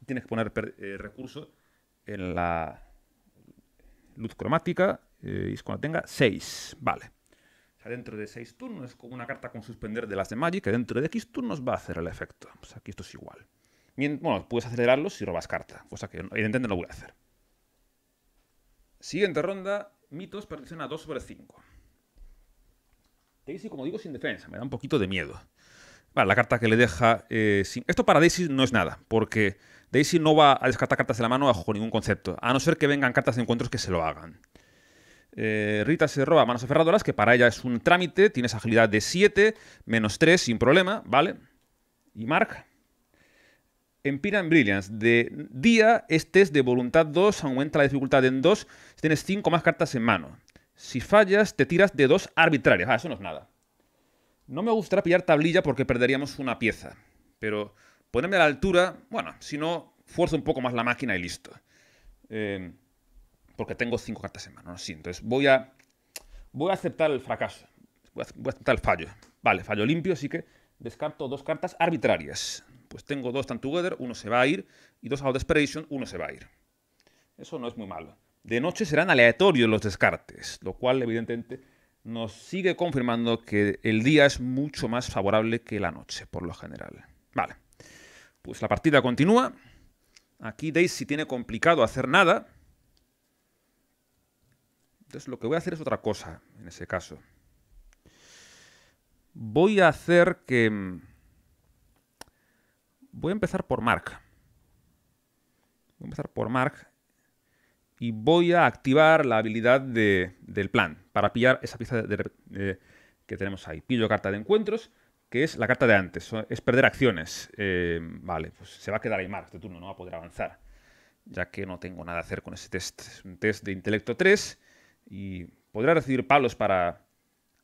Tienes que poner recurso eh, recursos en la luz cromática y eh, es cuando tenga 6. Vale. O sea, dentro de 6 turnos es como una carta con suspender de las de Magic que dentro de X turnos va a hacer el efecto. aquí esto es igual. Bien, bueno, puedes acelerarlo si robas carta, cosa que evidentemente no voy a hacer. Siguiente ronda, Mitos a 2 sobre 5. Te dice, como digo, sin defensa, me da un poquito de miedo. Vale, la carta que le deja... Eh, sin... Esto para Daisy no es nada, porque Daisy no va a descartar cartas de la mano bajo ningún concepto, a no ser que vengan cartas de encuentros que se lo hagan. Eh, Rita se roba manos aferradoras, que para ella es un trámite, tienes agilidad de 7, menos 3 sin problema, ¿vale? Y Mark. en Brilliance. De día, este es de voluntad 2, aumenta la dificultad en 2, tienes 5 más cartas en mano. Si fallas, te tiras de 2 arbitrarias. Ah, eso no es nada. No me gustaría pillar tablilla porque perderíamos una pieza, pero ponerme a la altura, bueno, si no, fuerzo un poco más la máquina y listo. Em, porque tengo cinco cartas en mano, ¿no? sí, entonces voy a, voy a aceptar el fracaso, voy a, aceptar el fallo. Vale, fallo limpio, así que descarto dos cartas arbitrarias. Pues tengo dos stand together, uno se va a ir, y dos out of desperation, uno se va a ir. Eso no es muy malo. De noche serán aleatorios los descartes, lo cual evidentemente nos sigue confirmando que el día es mucho más favorable que la noche, por lo general. Vale, pues la partida continúa. Aquí Daisy tiene complicado hacer nada. Entonces lo que voy a hacer es otra cosa, en ese caso. Voy a hacer que... Mm, voy a empezar por Mark. Voy a empezar por Mark y voy a activar la habilidad de, del plan para pillar esa pieza de, que tenemos ahí. Pillo carta de encuentros, que es la carta de antes, es perder acciones. Eh, vale, pues se va a quedar mar, este turno, no va a poder avanzar, ya que no tengo nada a hacer con ese test. Es un test de intelecto 3 y podrá recibir palos para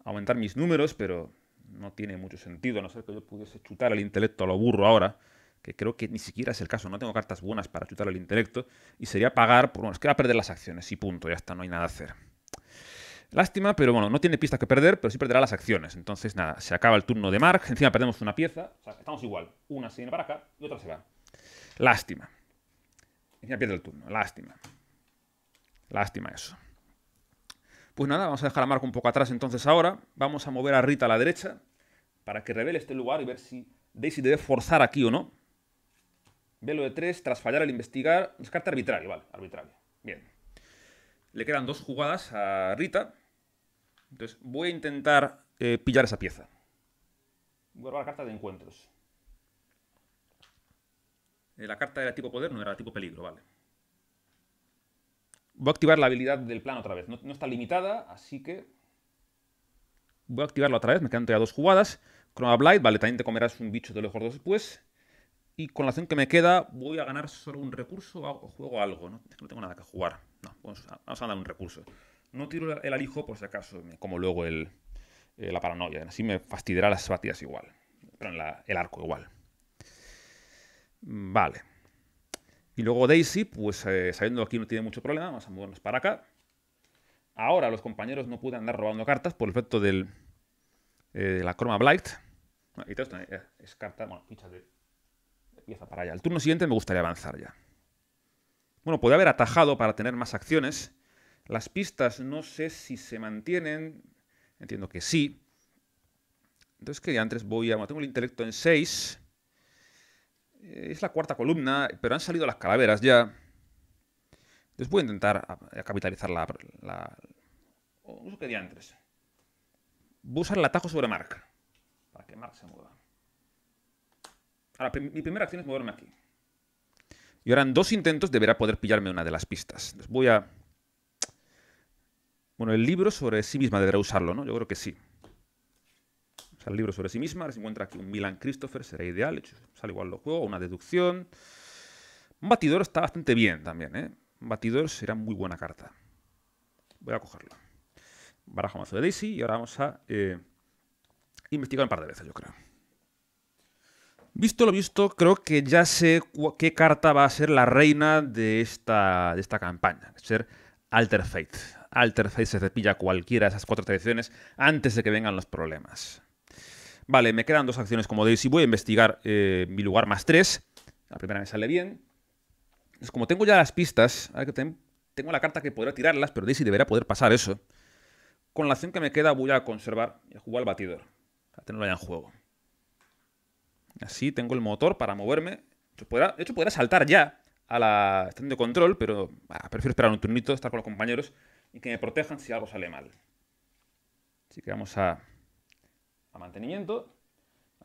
aumentar mis números, pero no tiene mucho sentido, a no ser que yo pudiese chutar el intelecto a lo burro ahora que creo que ni siquiera es el caso, no tengo cartas buenas para chutar el intelecto, y sería pagar por, bueno, es que va a perder las acciones y punto, ya está, no hay nada a hacer. Lástima, pero bueno, no tiene pista que perder, pero sí perderá las acciones. Entonces, nada, se acaba el turno de Mark, encima perdemos una pieza, o sea, estamos igual, una se viene para acá y otra se va. Lástima. Encima pierde el turno, lástima. Lástima eso. Pues nada, vamos a dejar a Mark un poco atrás entonces ahora. Vamos a mover a Rita a la derecha para que revele este lugar y ver si Daisy debe forzar aquí o no. Velo de 3, tras fallar al investigar. Es carta arbitraria, vale, arbitraria. Bien. Le quedan dos jugadas a Rita. Entonces, voy a intentar eh, pillar esa pieza. Voy a robar carta de encuentros. Eh, la carta era tipo poder, no era tipo peligro, vale. Voy a activar la habilidad del plan otra vez. No, está limitada, así que... Voy a activarlo otra vez, me quedan todavía dos jugadas. Chroma Blight, vale, también te comerás un bicho de los gordos después. Y con la acción que me queda, voy a ganar solo un recurso o juego algo. No, tengo nada que jugar. No, vamos a, dar un recurso. No tiro el alijo por si acaso, como luego el, eh, la paranoia. Así me fastidiará las batidas igual. Pero en el arco igual. Mm, vale. Y luego Daisy, pues eh, sabiendo que aquí no tiene mucho problema, vamos a movernos para acá. Ahora los compañeros no pueden andar robando cartas por el efecto del, eh, de la croma Blight. Y todo esto es carta, bueno, fichas de pieza para allá. El turno siguiente me gustaría avanzar ya. Bueno, podría haber atajado para tener más acciones. Las pistas no sé si se mantienen. Entiendo que sí. Entonces, que antes voy a... Bueno, tengo el intelecto en 6. Eh, es la cuarta columna, pero han salido las calaveras ya. Entonces voy a intentar capitalizar la... la uso que diantres. Voy a usar el atajo sobre Mark. Para que Mark se mueva. Ahora, mi primera acción es moverme aquí. Y ahora en dos intentos deberá poder pillarme una de las pistas. Les voy a... Bueno, el libro sobre sí misma deberá usarlo, ¿no? Yo creo que sí. el libro sobre sí misma, ahora se encuentra aquí un Milan Christopher, será ideal. Sale igual lo juego, una deducción. Un batidor está bastante bien también, ¿eh? Un batidor será muy buena carta. Voy a cogerlo. Barajo mazo de Daisy y ahora vamos a eh, investigar un par de veces, yo creo. Visto lo visto, creo que ya sé qué carta va a ser la reina de esta, de esta campaña, ser Alter Fate. Alter Fate se cepilla cualquiera de esas cuatro tradiciones antes de que vengan los problemas. Vale, me quedan dos acciones como Daisy. voy a investigar eh, mi lugar más tres. La primera me sale bien. Es como tengo ya las pistas, tengo la carta que podrá tirarlas, pero Daisy deberá poder pasar eso. Con la acción que me queda voy a conservar y a jugar al batidor, A tenerlo ya en juego. Así tengo el motor para moverme. de hecho, podría saltar ya a la estación de control, pero ah, prefiero esperar un turnito, estar con los compañeros y que me protejan si algo sale mal. Así que vamos a, mantenimiento.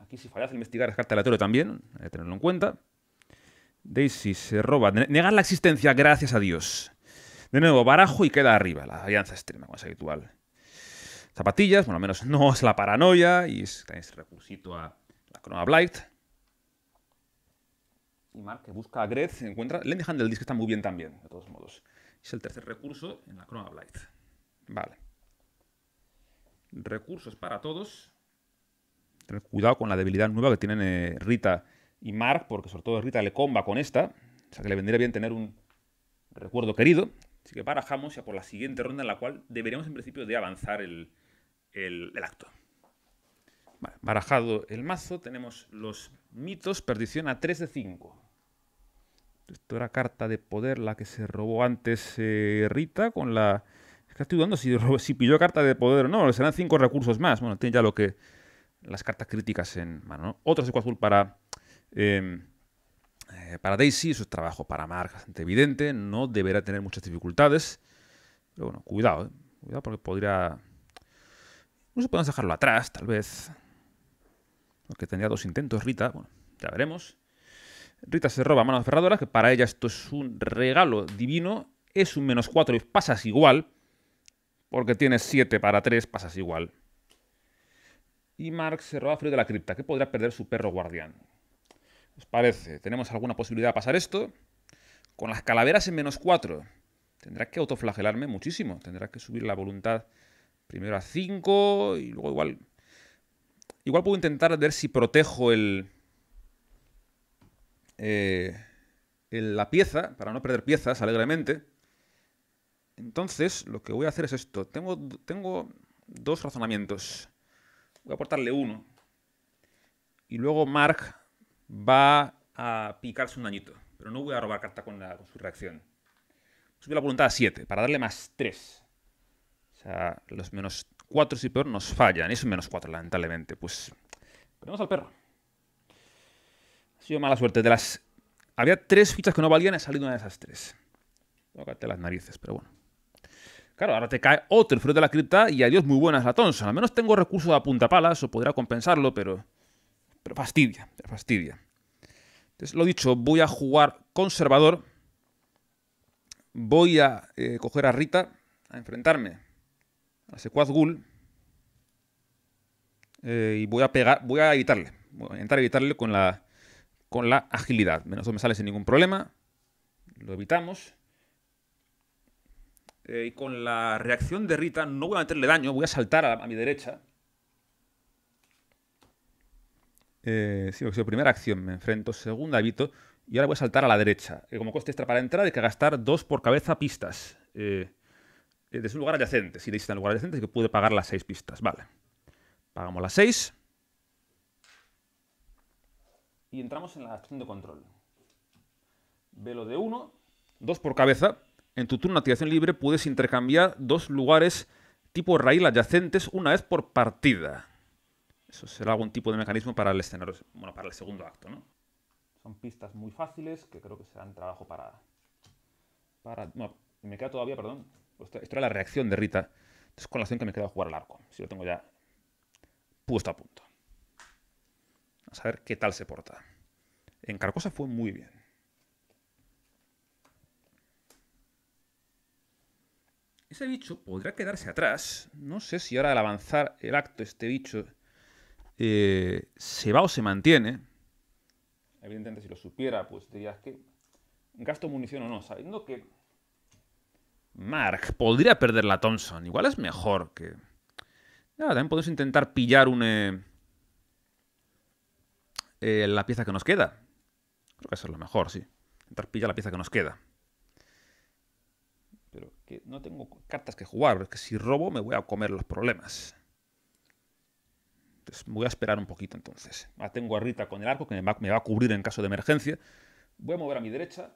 Aquí si fallas investigar es carta aleatoria también, hay que tenerlo en cuenta. Daisy se roba. Negar la existencia, gracias a Dios. De nuevo, barajo y queda arriba. La alianza extrema, como es habitual. Zapatillas, bueno, al menos no es la paranoia y es, recurso a Chroma Blight. Y Mark, que busca a Grez, encuentra. Lend Handle disco está muy bien también, de todos modos. Es el tercer recurso en la Chroma Blight. Vale. Recursos para todos. cuidado con la debilidad nueva que tienen eh, Rita y Mark, porque sobre todo Rita le comba con esta. O sea que le vendría bien tener un recuerdo querido. Así que barajamos ya por la siguiente ronda en la cual deberíamos en principio de avanzar el acto barajado el mazo, tenemos los mitos, perdición a 3 de 5. Esto era carta de poder la que se robó antes eh, Rita con la... Es que estoy dudando si, si pilló carta de poder o no, serán 5 recursos más. Bueno, tiene ya lo que... Las cartas críticas en mano, ¿no? Otro seco azul para... Em, eh, para Daisy, eso es trabajo para Mark bastante evidente, no deberá tener muchas dificultades. Pero bueno, cuidado, ¿eh? cuidado porque podría... No se podemos dejarlo atrás, tal vez que tendría dos intentos. Rita, bueno, ya veremos. Rita se roba manos ferradoras que para ella esto es un regalo divino. Es un menos 4 y pasas igual. Porque tienes 7 para 3, pasas igual. Y Mark se roba frío de la cripta, que podrá perder su perro guardián. ¿Os parece? ¿Tenemos alguna posibilidad de pasar esto? Con las calaveras en menos 4. Tendrá que autoflagelarme muchísimo. Tendrá que subir la voluntad primero a 5 y luego igual Igual puedo intentar ver si protejo eh, el, la pieza, para no perder piezas alegremente. Entonces, lo que voy a hacer es esto. Tengo, tengo dos razonamientos. Voy a aportarle uno. Y luego Mark va a picarse un dañito. Pero no voy a robar carta con, la, con su reacción. Subí la voluntad a 7 para darle más 3. O sea, los menos Cuatro, si peor nos fallan. Es menos cuatro, lamentablemente. Pues ponemos al perro. Ha sido mala suerte. De las... Había tres fichas que no valían y ha salido una de esas tres. Tócate las narices, pero bueno. Claro, ahora te cae otro fruto de la cripta y adiós, muy buenas la Thompson. Al menos tengo recursos a punta palas o podrá compensarlo, pero... Pero fastidia, fastidia. Entonces, lo dicho, voy a jugar conservador. Voy a eh, coger a Rita a enfrentarme a Sequaz Ghoul. Eh, y voy a pegar, voy a evitarle. Voy a intentar evitarle con la, con la agilidad. Menos me sale sin ningún problema. Lo evitamos. Eh, y con la reacción de Rita no voy a meterle daño, voy a saltar a, mi derecha. Eh, sí, primera acción me enfrento, segunda evito, y ahora voy a saltar a la derecha. como coste extra para entrar hay que gastar dos por cabeza pistas. Eh, desde eh, un lugar adyacente. Si un lugar adyacente, que puede pagar las seis pistas. Vale. Pagamos las seis. Y entramos en la acción de control. Velo de uno. Dos por cabeza. En tu turno de activación libre puedes intercambiar dos lugares tipo raíz adyacentes una vez por partida. Eso será algún tipo de mecanismo para el escenario, bueno, para el segundo acto, ¿no? Son pistas muy fáciles que creo que serán trabajo para, para, me queda todavía, perdón, esto, era la reacción de Rita. Entonces, con la acción que me queda jugar al arco. Si lo tengo ya puesto a punto. a ver qué tal se porta. En Carcosa fue muy bien. Ese bicho podrá quedarse atrás. No sé si ahora al avanzar el acto este bicho eh, se va o se mantiene. Evidentemente si lo supiera, pues dirías que gasto munición o no, sabiendo que Mark podría perder la Thompson. Igual es mejor que... Ah, también podemos intentar pillar un... Eh, eh, la pieza que nos queda. Creo que eso es lo mejor, sí. Intentar pillar la pieza que nos queda. Pero que no tengo cartas que jugar, es que si robo me voy a comer los problemas. Entonces, voy a esperar un poquito entonces. Ah, tengo a Rita con el arco que me va, me va a cubrir en caso de emergencia. Voy a mover a mi derecha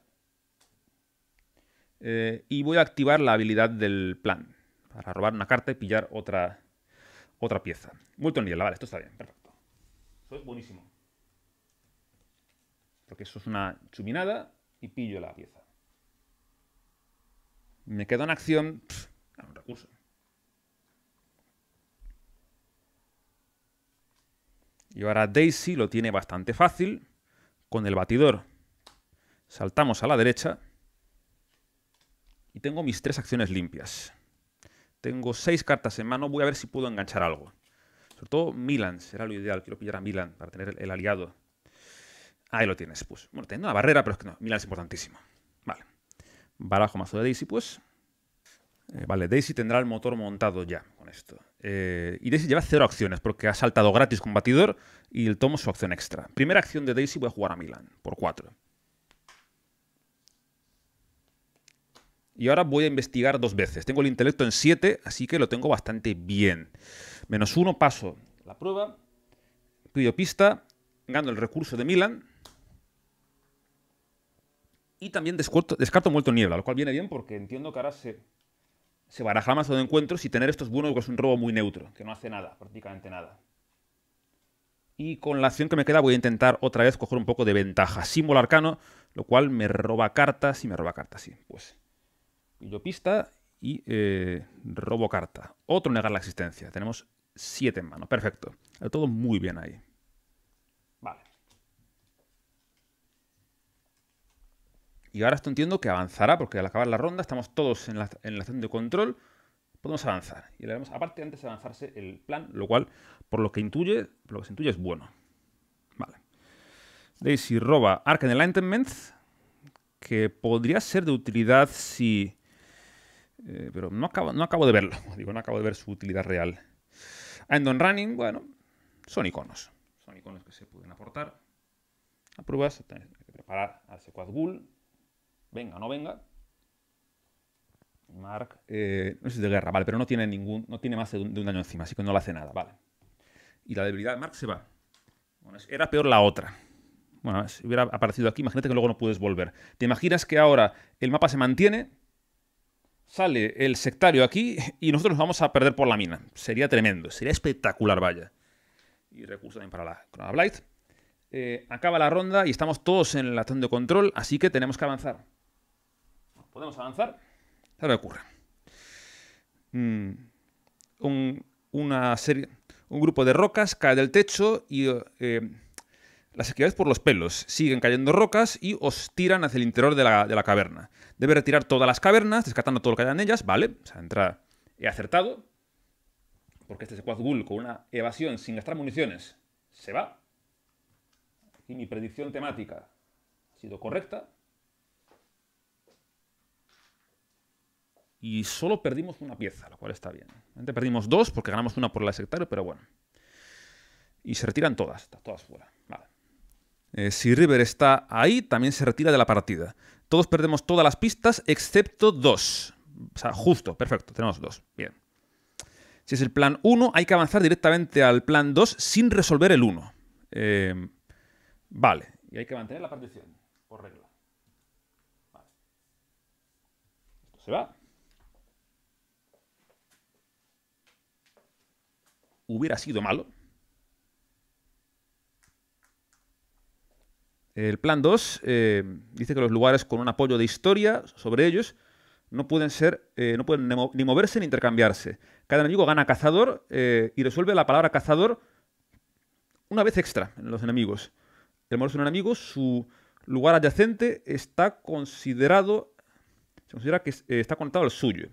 eh, y voy a activar la habilidad del plan para robar una carta y pillar otra, otra pieza. Muy Niebla, vale, esto está bien, perfecto. Eso es buenísimo. Porque eso es una chuminada y pillo la pieza. Me queda una acción, un recurso. Y ahora Daisy lo tiene bastante fácil con el batidor. Saltamos a la derecha y tengo mis tres acciones limpias. Tengo seis cartas en mano, voy a ver si puedo enganchar algo. Sobre todo Milan, será lo ideal. Quiero pillar a Milan para tener el, aliado. Ahí lo tienes, pues. Bueno, teniendo una barrera, pero es que no, Milan es importantísimo. Vale. Barajo mazo de Daisy, pues. Eh, vale, Daisy tendrá el motor montado ya con esto. Eh, y Daisy lleva cero acciones porque ha saltado gratis combatidor. y el tomo su acción extra. Primera acción de Daisy voy a jugar a Milan por cuatro. Y ahora voy a investigar dos veces. Tengo el intelecto en 7, así que lo tengo bastante bien. Menos 1, paso la prueba. Pido pista, gano el recurso de Milan. Y también descarto, descarto muerto niebla, lo cual viene bien porque entiendo que ahora se, baraja más o de encuentros y tener esto es bueno porque es un robo muy neutro, que no hace nada, prácticamente nada. Y con la acción que me queda voy a intentar otra vez coger un poco de ventaja. Símbolo arcano, lo cual me roba cartas y me roba cartas, sí. Pues pista y eh, robo carta. Otro negar la existencia. Tenemos siete en mano. Perfecto. Todo muy bien ahí. Vale. Y ahora esto entiendo que avanzará, porque al acabar la ronda estamos todos en la, en de control. Podemos avanzar. Y le vemos, aparte, antes de avanzarse el plan, lo cual, por lo que intuye, lo que se intuye es bueno. Vale. Daisy roba Ark Enlightenment, que podría ser de utilidad si eh, pero no acabo, de verlo. Digo, no acabo de ver su utilidad real. And on Running, bueno, son iconos. Son iconos que se pueden aportar. A pruebas, hay que preparar al Venga, no venga. Mark, eh, no es de guerra, vale, pero no tiene ningún, no tiene más de un, de daño encima, así que no le hace nada, vale. Y la debilidad de Mark se va. Bueno, era peor la otra. Bueno, si hubiera aparecido aquí, imagínate que luego no puedes volver. ¿Te imaginas que ahora el mapa se mantiene? sale el sectario aquí y nosotros nos vamos a perder por la mina. Sería tremendo, sería espectacular, vaya. Y recurso también para la Blight. Eh, acaba la ronda y estamos todos en el zona de control, así que tenemos que avanzar. ¿Podemos avanzar? Se ocurre. Mm, un, grupo de rocas cae del techo y eh, las esquiváis por los pelos. Siguen cayendo rocas y os tiran hacia el interior de la caverna. Debe retirar todas las cavernas, descartando todo lo que haya en ellas, ¿vale? O sea, He acertado. Porque este secuaz ghoul con una evasión sin gastar municiones se va. Y mi predicción temática ha sido correcta. Y solo perdimos una pieza, lo cual está bien. perdimos dos porque ganamos una por el sectario, pero bueno. Y se retiran todas, todas fuera. Eh, si River está ahí, también se retira de la partida. Todos perdemos todas las pistas excepto dos. O sea, justo, perfecto, tenemos dos. Bien. Si es el plan 1, hay que avanzar directamente al plan 2 sin resolver el 1. Em, vale. Y hay que mantener la partición, por regla. Esto se va. Hubiera sido malo. El plan 2 eh, dice que los lugares con un apoyo de historia sobre ellos no pueden ser, eh, no pueden ni moverse ni intercambiarse. Cada enemigo gana cazador eh, y resuelve la palabra cazador una vez extra en los enemigos. El moverse un enemigo, su lugar adyacente está considerado, se considera que está conectado al suyo.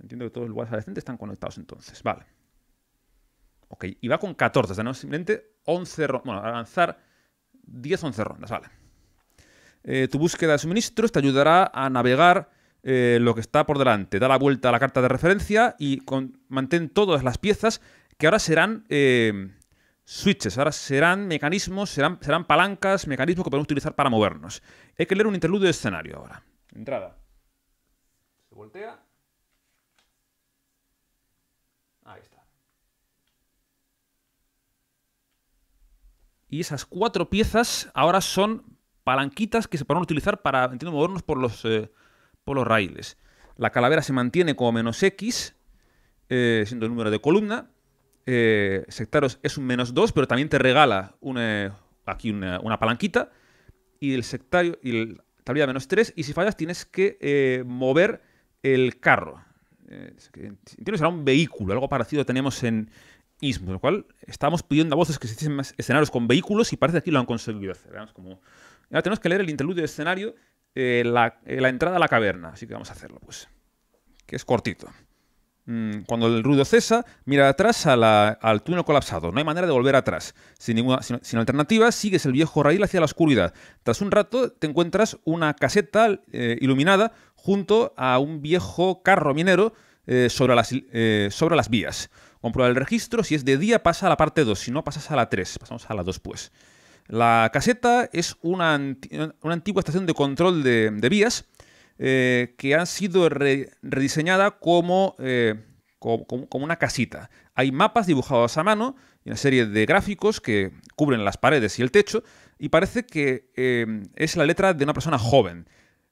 Entiendo que todos los lugares adyacentes están conectados entonces, vale. Ok, y va con 14, o sea, no simplemente 11 bueno, bueno, avanzar 10-11 rondas, vale. Eh, tu búsqueda de suministros te ayudará a navegar eh, lo que está por delante. Da la vuelta a la carta de referencia y mantén todas las piezas que ahora serán eh, switches, ahora serán mecanismos, serán, serán palancas, mecanismos que podemos utilizar para movernos. Hay que leer un interludio de escenario ahora. Entrada. Se voltea. Y esas cuatro piezas ahora son palanquitas que se podrán utilizar para, entiendo, movernos por los, eh, los raíles. La calavera se mantiene como menos X, eh, siendo el número de columna. Eh, sectarios es un menos 2, pero también te regala aquí una, palanquita. Y el sectario y el menos 3. Y si fallas, tienes que mover el carro. entiendo será un vehículo, algo parecido tenemos en, Estamos lo cual pidiendo a voces que se hiciesen escenarios con vehículos y parece que aquí lo han conseguido hacer. ¿eh? Como, ahora tenemos que leer el interludio de escenario, eh, eh, la, entrada a la caverna, así que vamos a hacerlo, pues. Que es cortito. Mm, cuando el ruido cesa, mira atrás al túnel colapsado. No hay manera de volver atrás. Sin, ninguna, sin, alternativa, sigues el viejo raíl hacia la oscuridad. Tras un rato, te encuentras una caseta iluminada junto a un viejo carro minero sobre, las, sobre las vías. Comprueba el registro. Si es de día, pasa a la parte 2. Si no, pasas a la 3. Pasamos a la 2, pues. La caseta es una, antigua estación de control de, vías eh, que ha sido rediseñada eh, como, como, una casita. Hay mapas dibujados a mano y una serie de gráficos que cubren las paredes y el techo y parece que eh, es la letra de una persona joven.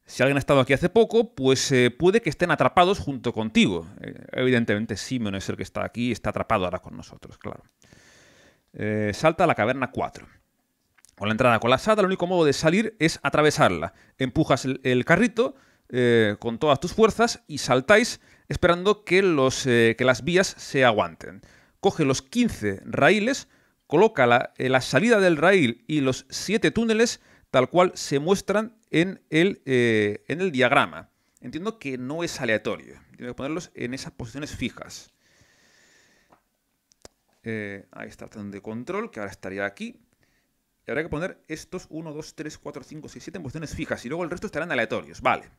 Si alguien ha estado aquí hace poco, pues eh, puede que estén atrapados junto contigo. Eh, evidentemente evidentemente, Simon es el que está aquí, está atrapado ahora con nosotros, claro. Eh, salta a la caverna 4. Con la entrada colapsada, el único modo de salir es atravesarla. Empujas el, carrito con todas tus fuerzas y saltáis esperando que, los, que las vías se aguanten. Coge los 15 raíles, coloca la, la salida del raíl y los 7 túneles tal cual se muestran eh, en el, diagrama. Entiendo que no es aleatorio. Tiene que ponerlos en esas posiciones fijas. Eh, ahí está el de control, que ahora estaría aquí. Y habrá que poner estos 1, 2, 3, 4, 5, 6, 7 en posiciones fijas. Y luego el resto estarán aleatorios. Vale.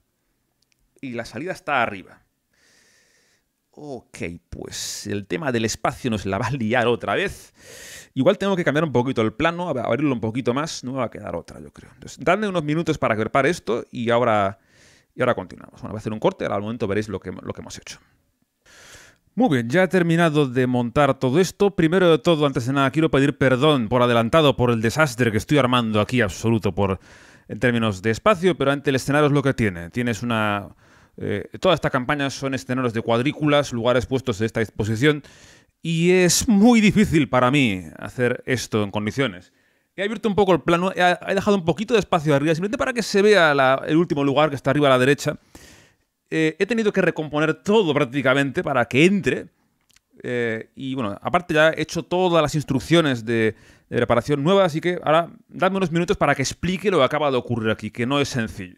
Y la salida está arriba. Ok, pues el tema del espacio nos la va a liar otra vez. Igual tengo que cambiar un poquito el plano, abrirlo un poquito más, no me va a quedar otra, yo creo. Entonces, dadme unos minutos para preparar esto y ahora, y ahora continuamos. Bueno, voy a hacer un corte, ahora al momento veréis lo que, hemos hecho. Muy bien, ya he terminado de montar todo esto. Primero de todo, antes de nada, quiero pedir perdón por adelantado por el desastre que estoy armando aquí absoluto por, en términos de espacio, pero ante el escenario es lo que tiene. Tienes una eh, toda esta campaña son escenarios de cuadrículas, lugares puestos de esta disposición, y es muy difícil para mí hacer esto en condiciones. He abierto un poco el plano, he dejado un poquito de espacio arriba, simplemente para que se vea el último lugar que está arriba a la derecha. Eh, he tenido que recomponer todo prácticamente para que entre. Eh, y bueno, aparte ya he hecho todas las instrucciones de, reparación preparación nueva, así que ahora dadme unos minutos para que explique lo que acaba de ocurrir aquí, que no es sencillo.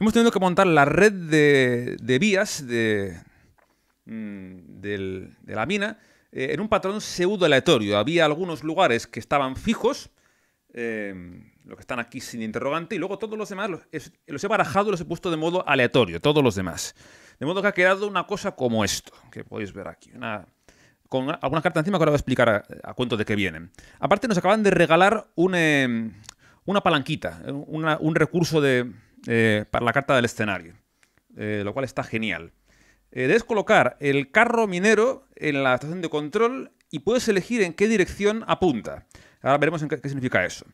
Hemos tenido que montar la red de, vías de, mm, de, la mina eh, en un patrón pseudo aleatorio. Había algunos lugares que estaban fijos, em, lo que están aquí sin interrogante, y luego todos los demás los, he barajado y los he puesto de modo aleatorio, todos los demás. De modo que ha quedado una cosa como esto, que podéis ver aquí. con alguna carta encima que ahora voy a explicar a, cuento de qué vienen. Aparte, nos acaban de regalar em, una palanquita, eh, un recurso de, eh, para la carta del escenario, eh, lo cual está genial. Eh, debes colocar el carro minero en la estación de control y puedes elegir en qué dirección apunta. Ahora veremos en qué, significa eso.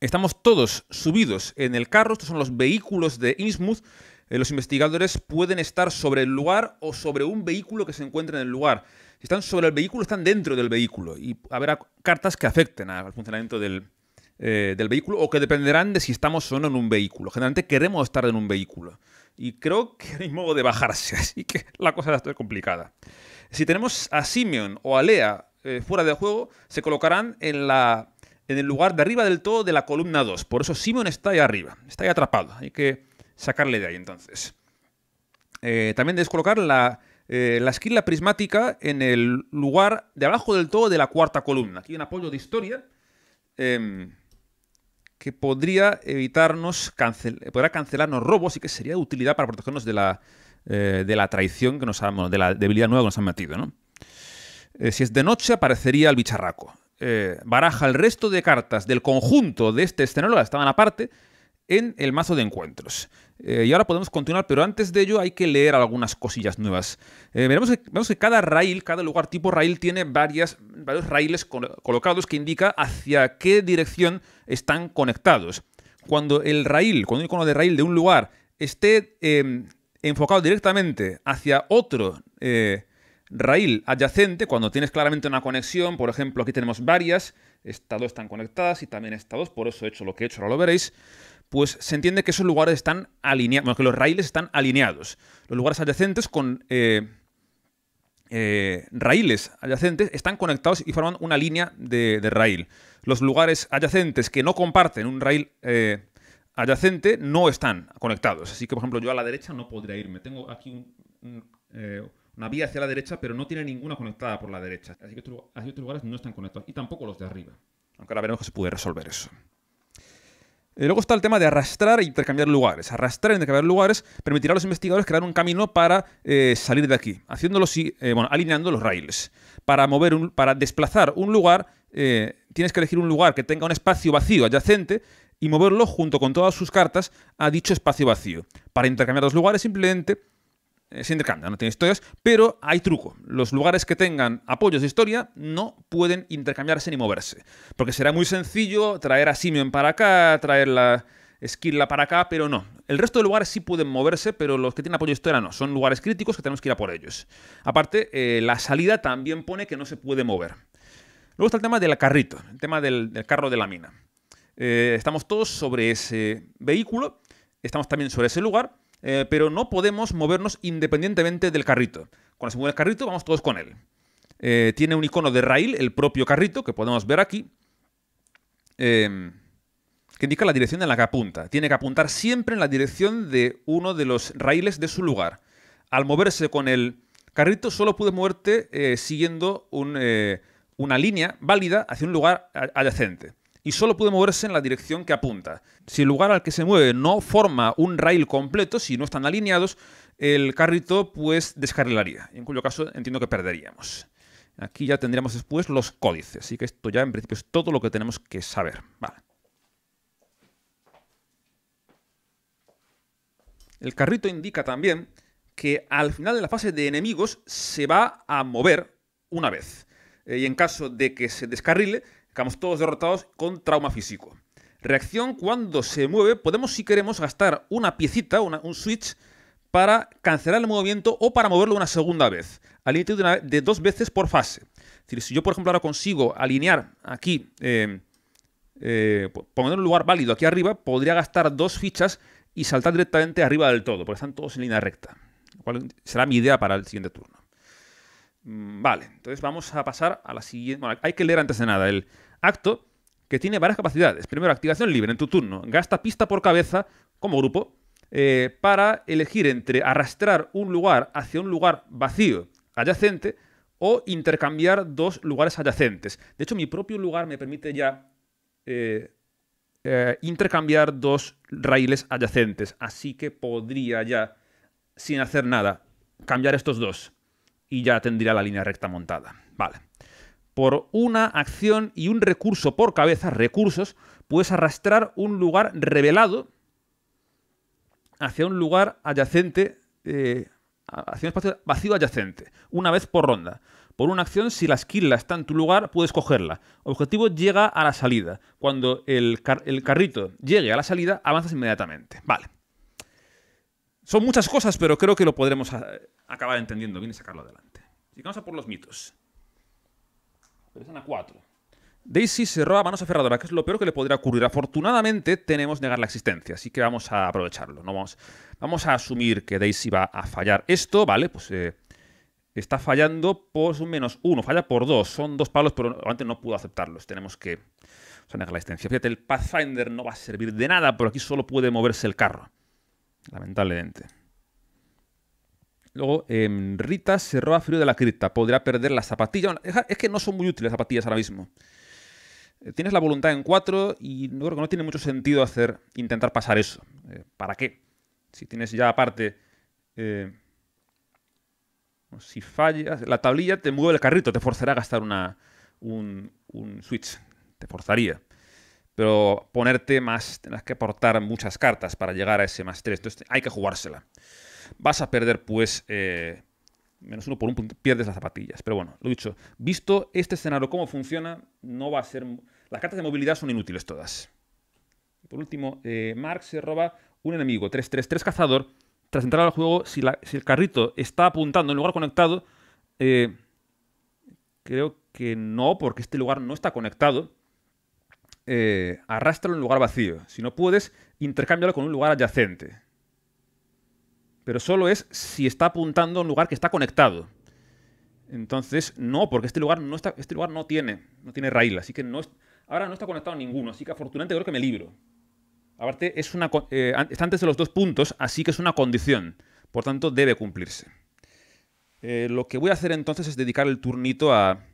Estamos todos subidos en el carro, estos son los vehículos de Innsmouth. los investigadores pueden estar sobre el lugar o sobre un vehículo que se encuentre en el lugar. Si están sobre el vehículo, están dentro del vehículo y habrá cartas que afecten al funcionamiento del, eh, del vehículo o que dependerán de si estamos o no en un vehículo. Generalmente queremos estar en un vehículo y creo que hay modo de bajarse, así que la cosa está complicada. Si tenemos a Simeon o a Lea eh, fuera de juego, se colocarán en, la, en el lugar de arriba del todo de la columna 2. Por eso Simeon está ahí arriba, está ahí atrapado. Hay que sacarle de ahí entonces. Eh, también debes colocar la, esquila prismática en el lugar de abajo del todo de la cuarta columna. Aquí hay un apoyo de historia. Em, que podría evitarnos, cancel, podrá cancelarnos robos y que sería de utilidad para protegernos de la, eh, de la traición que nos de la debilidad nueva que nos han metido. ¿no? Eh, si es de noche, aparecería el bicharraco. Eh, baraja el resto de cartas del conjunto de este escenario, las estaban aparte, en el mazo de encuentros. Eh, y ahora podemos continuar, pero antes de ello hay que leer algunas cosillas nuevas. Eh, veremos que, vemos que cada rail, cada lugar tipo rail, tiene varias, varios raíles colocados que indica hacia qué dirección están conectados. Cuando el rail, cuando un icono de rail de un lugar esté em, enfocado directamente hacia otro eh, rail adyacente, cuando tienes claramente una conexión, por ejemplo, aquí tenemos varias, estas dos están conectadas y también estas dos, por eso he hecho lo que he hecho, ahora lo veréis pues se entiende que esos lugares están alineados, que los raíles están alineados. Los lugares adyacentes con eh, eh, raíles adyacentes están conectados y forman una línea de, rail. raíl. Los lugares adyacentes que no comparten un raíl eh, adyacente no están conectados. Así que, por ejemplo, yo a la derecha no podría irme. Tengo aquí un, una vía hacia la derecha, pero no tiene ninguna conectada por la derecha. Así que estos, lugares no están conectados y tampoco los de arriba. Aunque ahora veremos que se puede resolver eso luego está el tema de arrastrar e intercambiar lugares. Arrastrar e intercambiar lugares permitirá a los investigadores crear un camino para eh, salir de aquí, haciéndolo eh, alineando los raíles. Para, mover un, para desplazar un lugar, eh, tienes que elegir un lugar que tenga un espacio vacío adyacente y moverlo junto con todas sus cartas a dicho espacio vacío. Para intercambiar los lugares, simplemente eh, se intercambia, no tiene historias, pero hay truco. Los lugares que tengan apoyos de historia no pueden intercambiarse ni moverse. Porque será muy sencillo traer a Simeon para acá, traer la Skilla para acá, pero no. El resto de lugares sí pueden moverse, pero los que tienen apoyo de historia no. Son lugares críticos que tenemos que ir a por ellos. Aparte, eh, la salida también pone que no se puede mover. Luego está el tema del carrito, el tema del, carro de la mina. Eh, estamos todos sobre ese vehículo, estamos también sobre ese lugar eh, pero no podemos movernos independientemente del carrito. Cuando se mueve el carrito, vamos todos con él. Eh, tiene un icono de rail, el propio carrito, que podemos ver aquí, em, que indica la dirección en la que apunta. Tiene que apuntar siempre en la dirección de uno de los raíles de su lugar. Al moverse con el carrito, solo pude moverte eh, siguiendo una línea válida hacia un lugar adyacente y solo puede moverse en la dirección que apunta. Si el lugar al que se mueve no forma un rail completo, si no están alineados, el carrito pues descarrilaría, en cuyo caso entiendo que perderíamos. Aquí ya tendríamos después los códices, así que esto ya en principio es todo lo que tenemos que saber. El carrito indica también que al final de la fase de enemigos se va a mover una vez. Eh, y en caso de que se descarrile, Estamos todos derrotados con trauma físico. Reacción cuando se mueve, podemos si queremos gastar una piecita, un switch, para cancelar el movimiento o para moverlo una segunda vez, al de, dos veces por fase. Es decir, si yo, por ejemplo, ahora consigo alinear aquí, eh, eh, poner un lugar válido aquí arriba, podría gastar dos fichas y saltar directamente arriba del todo, porque están todos en línea recta. cual será mi idea para el siguiente turno. Mm, vale, entonces vamos a pasar a la siguiente. Bueno, hay que leer antes de nada el acto que tiene varias capacidades. Primero, activación libre en tu turno. Gasta pista por cabeza como grupo eh, para elegir entre arrastrar un lugar hacia un lugar vacío adyacente o intercambiar dos lugares adyacentes. De hecho, mi propio lugar me permite ya eh, eh, intercambiar dos raíles adyacentes. Así que podría ya, sin hacer nada, cambiar estos dos y ya tendría la línea recta montada. Vale. Por una acción y un recurso por cabeza, recursos, puedes arrastrar un lugar revelado hacia un lugar adyacente, eh, hacia un espacio vacío adyacente, una vez por ronda. Por una acción, si la esquila está en tu lugar, puedes cogerla. Objetivo llega a la salida. Cuando el, el carrito llegue a la salida, avanzas inmediatamente. Vale. Son muchas cosas, pero creo que lo podremos eh, acabar entendiendo bien y sacarlo adelante. Vamos a por los mitos. Persona 4. a cuatro. Daisy se roba manos aferradoras, que es lo peor que le podría ocurrir. Afortunadamente tenemos negar la existencia, así que vamos a aprovecharlo. vamos, vamos a asumir que Daisy va a fallar. Esto, ¿vale? Pues eh, está fallando por un menos uno, falla por dos. Son dos palos, pero antes no pudo aceptarlos. Tenemos que negar la existencia. Fíjate, el Pathfinder no va a servir de nada, pero aquí solo puede moverse el carro. Lamentablemente. Luego, em, Rita se roba frío de la cripta. Podrá perder la zapatillas. Es que no son muy útiles las zapatillas ahora mismo. Eh, tienes la voluntad en cuatro y no creo que no tiene mucho sentido hacer intentar pasar eso. Eh, ¿Para qué? Si tienes ya aparte. Eh, si fallas. La tablilla te mueve el carrito, te forzará a gastar una, un switch. Te forzaría pero ponerte más, tendrás que aportar muchas cartas para llegar a ese más 3. Entonces hay que jugársela. Vas a perder, pues, eh, menos uno por un punto, pierdes las zapatillas. Pero bueno, lo dicho, visto este escenario, cómo funciona, no va a ser... Las cartas de movilidad son inútiles todas. Por último, eh, Mark se roba un enemigo, 3-3-3 cazador. Tras entrar al juego, si, el carrito está apuntando en lugar conectado, eh, creo que no, porque este lugar no está conectado eh, arrástralo en lugar vacío. Si no puedes, intercámbialo con un lugar adyacente. Pero solo es si está apuntando a un lugar que está conectado. Entonces, no, porque este lugar no, está, este lugar no tiene, no tiene raíl, así que no ahora no está conectado a ninguno, así que afortunadamente creo que me libro. Aparte, es una, eh, está antes de los dos puntos, así que es una condición. Por tanto, debe cumplirse. Eh, lo que voy a hacer entonces es dedicar el turnito a,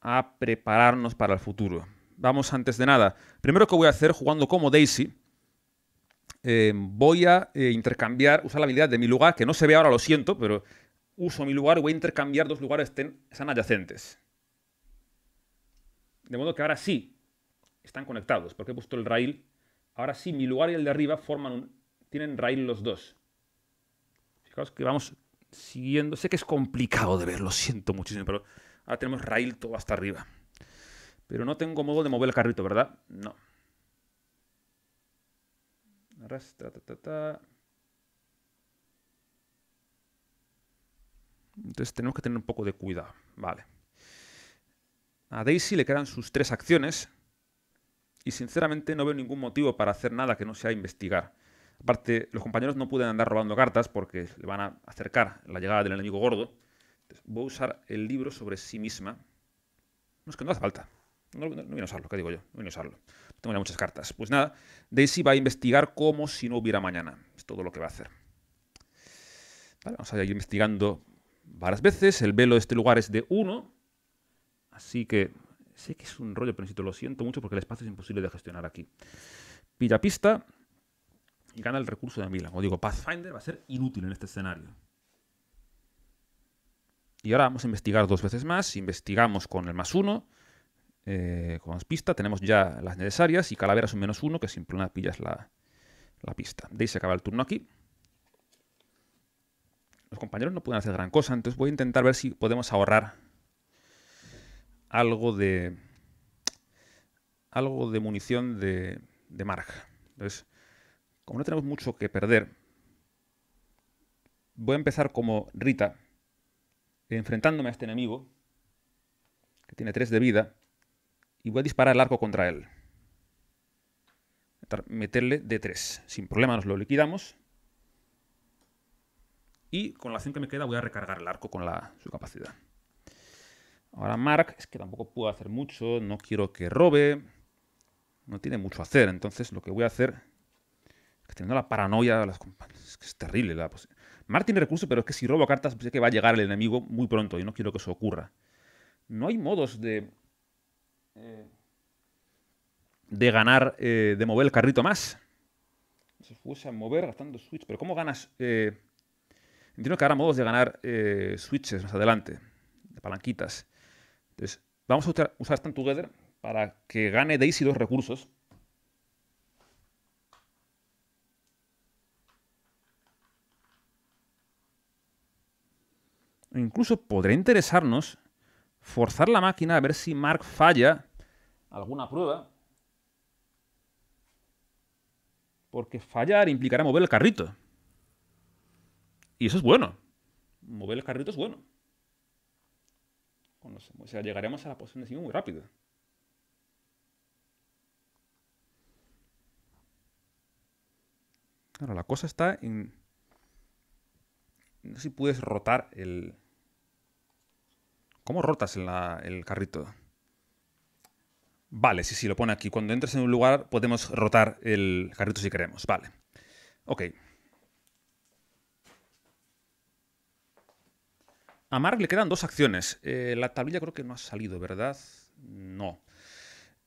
a prepararnos para el futuro vamos antes de nada. Primero que voy a hacer jugando como Daisy, eh, voy a eh, intercambiar, usar la habilidad de mi lugar, que no se ve ahora, lo siento, pero uso mi lugar y voy a intercambiar dos lugares que estén, están adyacentes. De modo que ahora sí están conectados, porque he puesto el rail. Ahora sí, mi lugar y el de arriba forman un, tienen rail los dos. Fijaos que vamos siguiendo. Sé que es complicado de ver, lo siento muchísimo, pero ahora tenemos rail todo hasta arriba. Pero no tengo modo de mover el carrito, ¿verdad? No. Arrastra, Entonces tenemos que tener un poco de cuidado. Vale. A Daisy le quedan sus tres acciones. Y sinceramente no veo ningún motivo para hacer nada que no sea investigar. Aparte, los compañeros no pueden andar robando cartas porque le van a acercar la llegada del enemigo gordo. voy a usar el libro sobre sí misma. No es que no hace falta. No, voy a usarlo, ¿qué digo yo? No voy a usarlo. Tengo ya muchas cartas. Pues nada, Daisy va a investigar como si no hubiera mañana. Es todo lo que va a hacer. vamos a ir investigando varias veces. El velo de este lugar es de 1. Así que sé que es un rollo, pero necesito, lo siento mucho porque el espacio es imposible de gestionar aquí. Pilla pista y gana el recurso de Milan. Como digo, Pathfinder va a ser inútil en este escenario. Y ahora vamos a investigar dos veces más. Investigamos con el más uno. Eh, con con pista. Tenemos ya las necesarias y calaveras un menos uno, que sin problema pillas la, la pista. De ahí se acaba el turno aquí. Los compañeros no pueden hacer gran cosa, entonces voy a intentar ver si podemos ahorrar algo de algo de munición de, de marca Entonces, como no tenemos mucho que perder, voy a empezar como Rita, enfrentándome a este enemigo, que tiene 3 de vida, y voy a disparar el arco contra él. Meterle de 3. Sin problema nos lo liquidamos. Y con la acción que me queda voy a recargar el arco con su capacidad. Ahora Mark, es que tampoco puedo hacer mucho, no quiero que robe. No tiene mucho a hacer, entonces lo que voy a hacer... Es teniendo la paranoia las Es que es terrible. Mark tiene recursos, pero es que si robo cartas pues, sé que va a llegar el enemigo muy pronto y no quiero que eso ocurra. No hay modos de eh, de ganar, eh, de mover el carrito más. Se fuese a mover gastando switch. Pero ¿cómo ganas? Eh? entiendo que habrá modos de ganar switches más adelante, de palanquitas. Entonces, vamos a usar, Stand Together para que gane Daisy dos recursos. E incluso podría interesarnos forzar la máquina a ver si Mark falla alguna prueba, porque fallar implicará mover el carrito. Y eso es bueno. Mover el carrito es bueno. O sea, llegaremos a la posición de muy rápido. Claro, la cosa está en... No sé si puedes rotar el... ¿Cómo rotas el carrito? Vale, sí, sí, lo pone aquí. Cuando entres en un lugar podemos rotar el carrito si queremos. Vale. Ok. A Mark le quedan dos acciones. Eh, la tablilla creo que no ha salido, ¿verdad? No.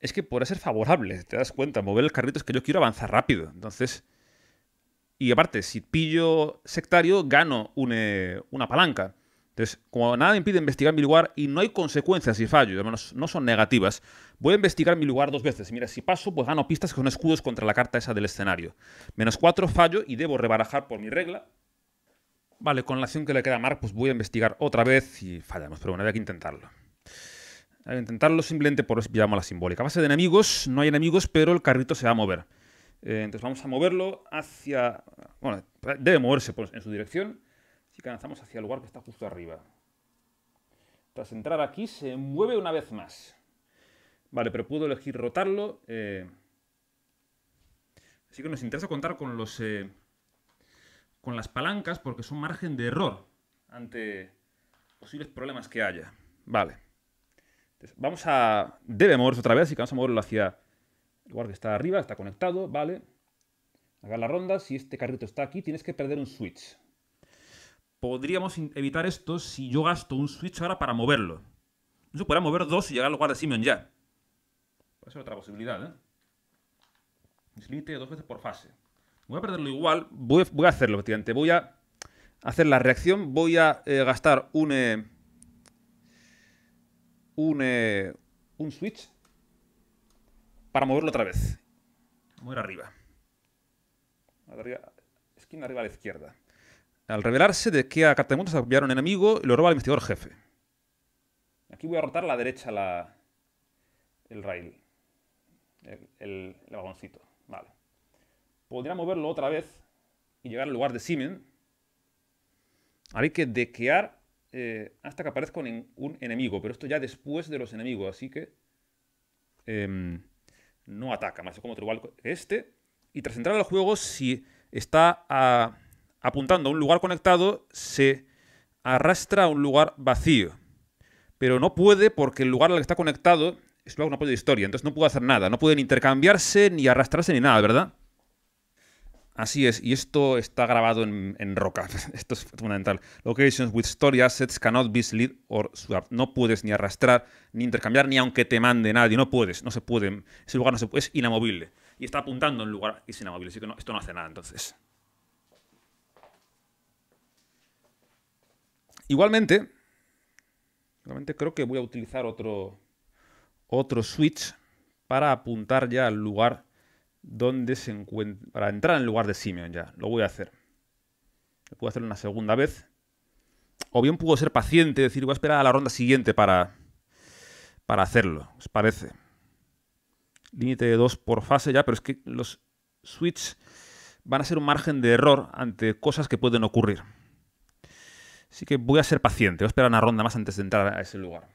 Es que puede ser favorable, te das cuenta. Mover el carrito es que yo quiero avanzar rápido. Entonces... Y aparte, si pillo sectario, gano eh, una palanca. Entonces, como nada impide investigar mi lugar y no hay consecuencias si fallo, al menos no son negativas, voy a investigar mi lugar dos veces. Mira, si paso, pues gano pistas que son escudos contra la carta esa del escenario. Menos cuatro, fallo y debo rebarajar por mi regla. Vale, con la acción que le queda a Mark, pues voy a investigar otra vez y fallamos, pero bueno, hay que intentarlo. Hay que intentarlo simplemente por eso la simbólica. A base de enemigos, no hay enemigos, pero el carrito se va a mover. Eh, entonces vamos a moverlo hacia... Bueno, debe moverse pues, en su dirección Así que avanzamos hacia el lugar que está justo arriba. Tras entrar aquí se mueve una vez más. Vale, pero puedo elegir rotarlo. Así eh. que nos interesa contar con los... Eh, con las palancas porque son margen de error ante posibles problemas que haya. Vale. vamos a... Debe moverse otra vez, así que vamos a moverlo hacia el lugar que está arriba, está conectado, vale. Haga la ronda. Si este carrito está aquí, tienes que perder un switch podríamos evitar esto si yo gasto un switch ahora para moverlo. Yo podría mover dos y llegar al lugar de Simeon ya. Puede ser otra posibilidad, ¿eh? Es dos veces por fase. Voy a perderlo igual. Voy, a hacerlo, efectivamente. Voy a hacer la reacción. Voy a eh, gastar un... Eh, un, eh, un switch para moverlo otra vez. Mover arriba. Esquina arriba a la izquierda. Al revelarse de que a Cartamundo se un enemigo y lo roba el investigador jefe. Aquí voy a rotar a la derecha el rail, el, vagoncito. Vale. Podría moverlo otra vez y llegar al lugar de Simen. Hay que dequear eh, hasta que aparezca un, enemigo, pero esto ya después de los enemigos, así que em, no ataca, más como que este. Y tras entrar al juego, si está a apuntando a un lugar conectado, se arrastra a un lugar vacío. Pero no puede porque el lugar al que está conectado es una puede de historia, entonces no puede hacer nada, no pueden intercambiarse ni arrastrarse ni nada, ¿verdad? Así es, y esto está grabado en, roca. Esto es fundamental. Locations with story assets cannot be slid or swapped. No puedes ni arrastrar, ni intercambiar, ni aunque te mande nadie. No puedes, no se puede. Ese lugar no se puede, es inamovible. Y está apuntando en un lugar y es inamovible, así que no, esto no hace nada entonces. Igualmente, igualmente creo que voy a utilizar otro, otro switch para apuntar ya al lugar donde se encuentra, para entrar en el lugar de Simeon ya. Lo voy a hacer. Lo puedo hacer una segunda vez. O bien puedo ser paciente, decir, voy a esperar a la ronda siguiente para, para hacerlo. ¿Os parece? Límite de dos por fase ya, pero es que los switches van a ser un margen de error ante cosas que pueden ocurrir. Así que voy a ser paciente, voy a esperar una ronda más antes de entrar a ese lugar.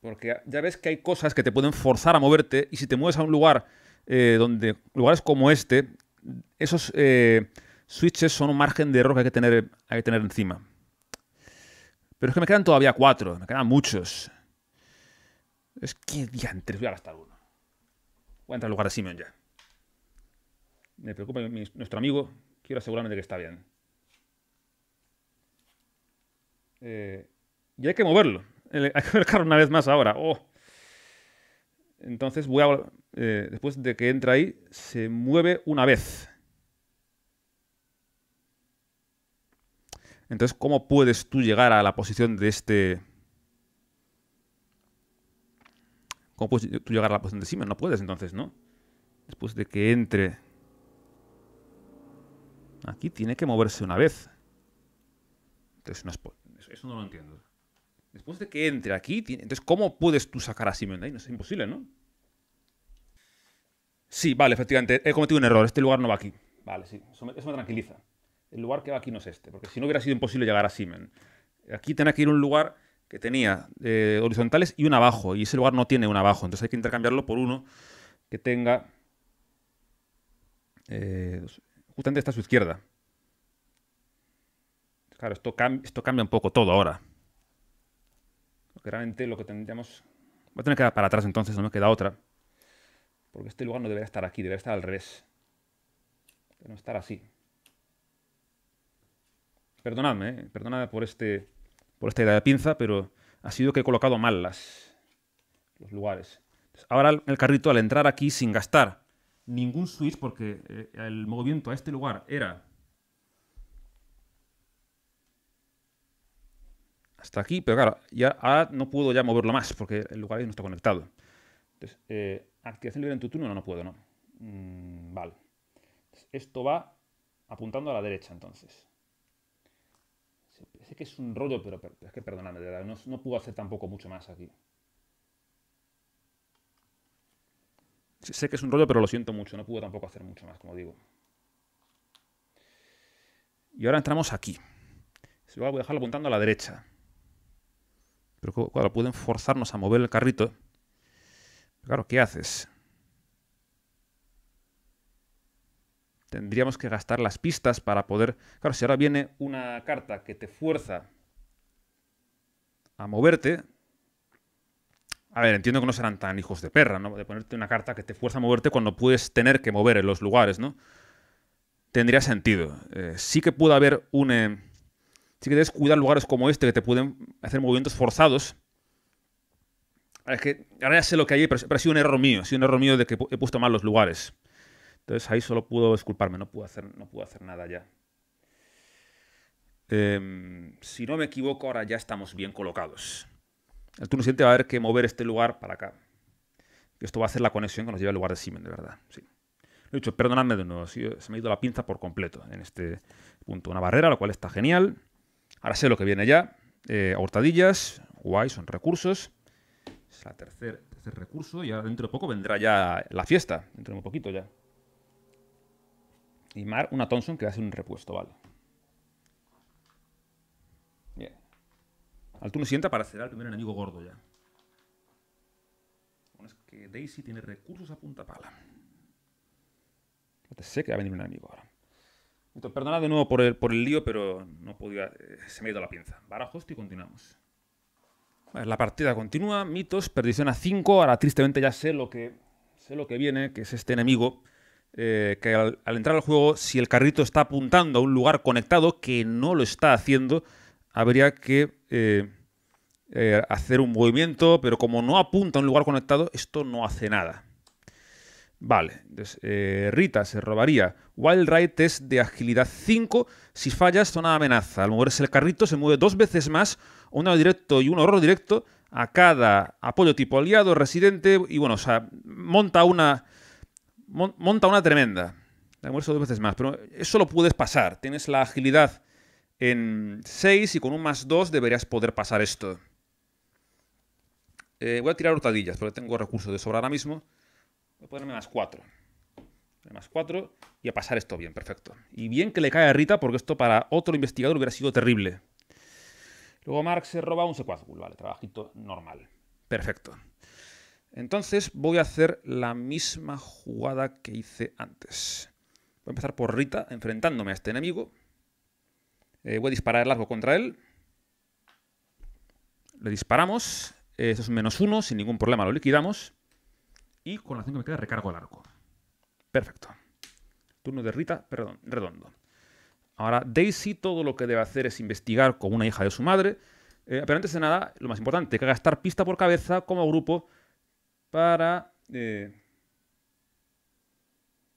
Porque ya ves que hay cosas que te pueden forzar a moverte y si te mueves a un lugar eh, donde lugares como este, esos eh, switches son un margen de error que hay que tener, hay que tener encima. Pero es que me quedan todavía cuatro, me quedan muchos. Es que diantres, voy a gastar uno. Voy a entrar al lugar de Simeon ya. Me preocupa nuestro amigo, quiero asegurarme de que está bien. Eh, y hay que moverlo. Hay que mover una vez más ahora. Oh. Entonces voy a, eh, después de que entra ahí, se mueve una vez. Entonces, ¿cómo puedes tú llegar a la posición de este... ¿Cómo puedes tú llegar a la posición de Siemens? No puedes entonces, ¿no? Después de que entre... Aquí tiene que moverse una vez. Entonces no es... Eso no lo entiendo. Después de que entre aquí, entonces, ¿cómo puedes tú sacar a Siemens? ahí? No es imposible, ¿no? Sí, vale, efectivamente, he cometido un error. Este lugar no va aquí. Vale, sí, eso me, tranquiliza. El lugar que va aquí no es este, porque si no hubiera sido imposible llegar a Simen. Aquí tenía que ir un lugar que tenía eh, horizontales y un abajo, y ese lugar no tiene un abajo, entonces hay que intercambiarlo por uno que tenga eh, justamente está a su izquierda. Claro, esto, esto cambia un poco todo ahora. Porque realmente lo que tendríamos... Voy a tener que dar para atrás entonces, no me queda otra. Porque este lugar no debería estar aquí, debería estar al revés. Debería no estar así. Perdonadme, eh, perdonadme por, este, por esta idea de pinza, pero ha sido que he colocado mal las, los lugares. ahora el carrito al entrar aquí sin gastar ningún switch, porque eh, el movimiento a este lugar era hasta aquí, pero claro, ya no puedo ya moverlo más porque el lugar ahí no está conectado. Entonces, eh, activación libre en tu turno, no, no puedo, ¿no? Mm, vale. esto va apuntando a la derecha, entonces. Sé que es un rollo, pero, es que perdonadme, de no, no puedo hacer tampoco mucho más aquí. Sé que es un rollo, pero lo siento mucho, no puedo tampoco hacer mucho más, como digo. Y ahora entramos aquí. voy a dejarlo apuntando a la derecha. Pero pueden forzarnos a mover el carrito. claro, ¿qué haces? Tendríamos que gastar las pistas para poder... Claro, si ahora viene una carta que te fuerza a moverte, a ver, entiendo que no serán tan hijos de perra, ¿no? De ponerte una carta que te fuerza a moverte cuando puedes tener que mover en los lugares, ¿no? Tendría sentido. Eh, sí que puede haber un, eh, sí que debes cuidar lugares como este que te pueden hacer movimientos forzados. Ahora, que, ahora ya sé lo que hay, pero, ha sido un error mío. Ha sido un error mío de que he puesto mal los lugares. Entonces ahí solo puedo disculparme, no puedo hacer, no puedo hacer nada ya. Em, si no me equivoco, ahora ya estamos bien colocados. El turno siguiente va a haber que mover este lugar para acá. Esto va a hacer la conexión que nos lleva al lugar de Simen, de verdad. Lo he dicho, perdonadme de nuevo, se me ha ido la pinza por completo en este punto. Una barrera, lo cual está genial. Ahora sé lo que viene ya. Eh, guay, son recursos. Es el tercer, tercer recurso y ahora dentro de poco vendrá ya la fiesta. Dentro de un poquito ya. Y Mar, una Thompson que hace un repuesto, vale. Bien. Al sienta para aparecerá el primer enemigo gordo ya. Bueno, es que Daisy tiene recursos a punta pala. sé que va a venir un enemigo ahora. Perdona de nuevo por el, por el lío, pero no podía. Eh, se me ha ido la pinza. barajos y continuamos. la partida continúa. Mitos, perdición a 5. Ahora, tristemente, ya sé lo que, sé lo que viene, que es este enemigo. Eh, que al, entrar al juego, si el carrito está apuntando a un lugar conectado, que no lo está haciendo, habría que eh, hacer un movimiento, pero como no apunta a un lugar conectado, esto no hace nada. Vale, entonces, eh, Rita se robaría Wild Ride es de agilidad 5. Si fallas, zona amenaza. Al moverse el carrito se mueve dos veces más, uno directo y un horror directo, a cada apoyo tipo aliado, residente, y bueno, o sea, monta una, monta una tremenda. La mueres dos veces más, pero eso lo puedes pasar. Tienes la agilidad en 6 y con un más 2 deberías poder pasar esto. Eh, voy a tirar hurtadillas, porque tengo recursos de sobra ahora mismo. Voy a ponerme más 4. Más 4 y a pasar esto bien, perfecto. Y bien que le caiga a Rita porque esto para otro investigador hubiera sido terrible. Luego Marx se roba un secuaz vale, trabajito normal. Perfecto. Entonces voy a hacer la misma jugada que hice antes. Voy a empezar por Rita, enfrentándome a este enemigo. Eh, voy a disparar el largo contra él. Le disparamos. Eh, eso es menos uno, sin ningún problema lo liquidamos. Y con la acción que me queda recargo el arco. Perfecto. Turno de Rita, perdón, redondo. Ahora, Daisy todo lo que debe hacer es investigar con una hija de su madre. Eh, pero antes de nada, lo más importante, que gastar pista por cabeza como grupo para... Eh,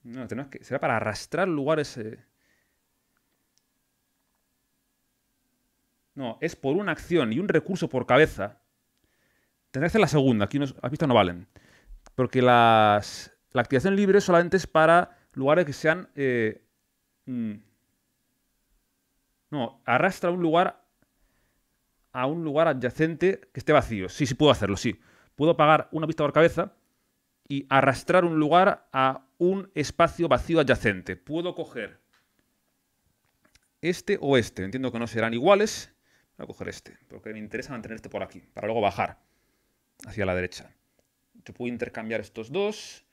no, tenemos que... Será para arrastrar lugares... Eh, no, es por una acción y un recurso por cabeza. Tendrá que hacer la segunda, aquí las pistas no valen. Porque las, la activación libre solamente es para lugares que sean... Eh, mm, no, arrastra un lugar a un lugar adyacente que esté vacío. Sí, sí puedo hacerlo, sí. Puedo apagar una vista por cabeza y arrastrar un lugar a un espacio vacío adyacente. Puedo coger este o este. Entiendo que no serán iguales. Voy a coger este, porque me interesa mantener este por aquí, para luego bajar hacia la derecha. Yo puedo intercambiar estos dos,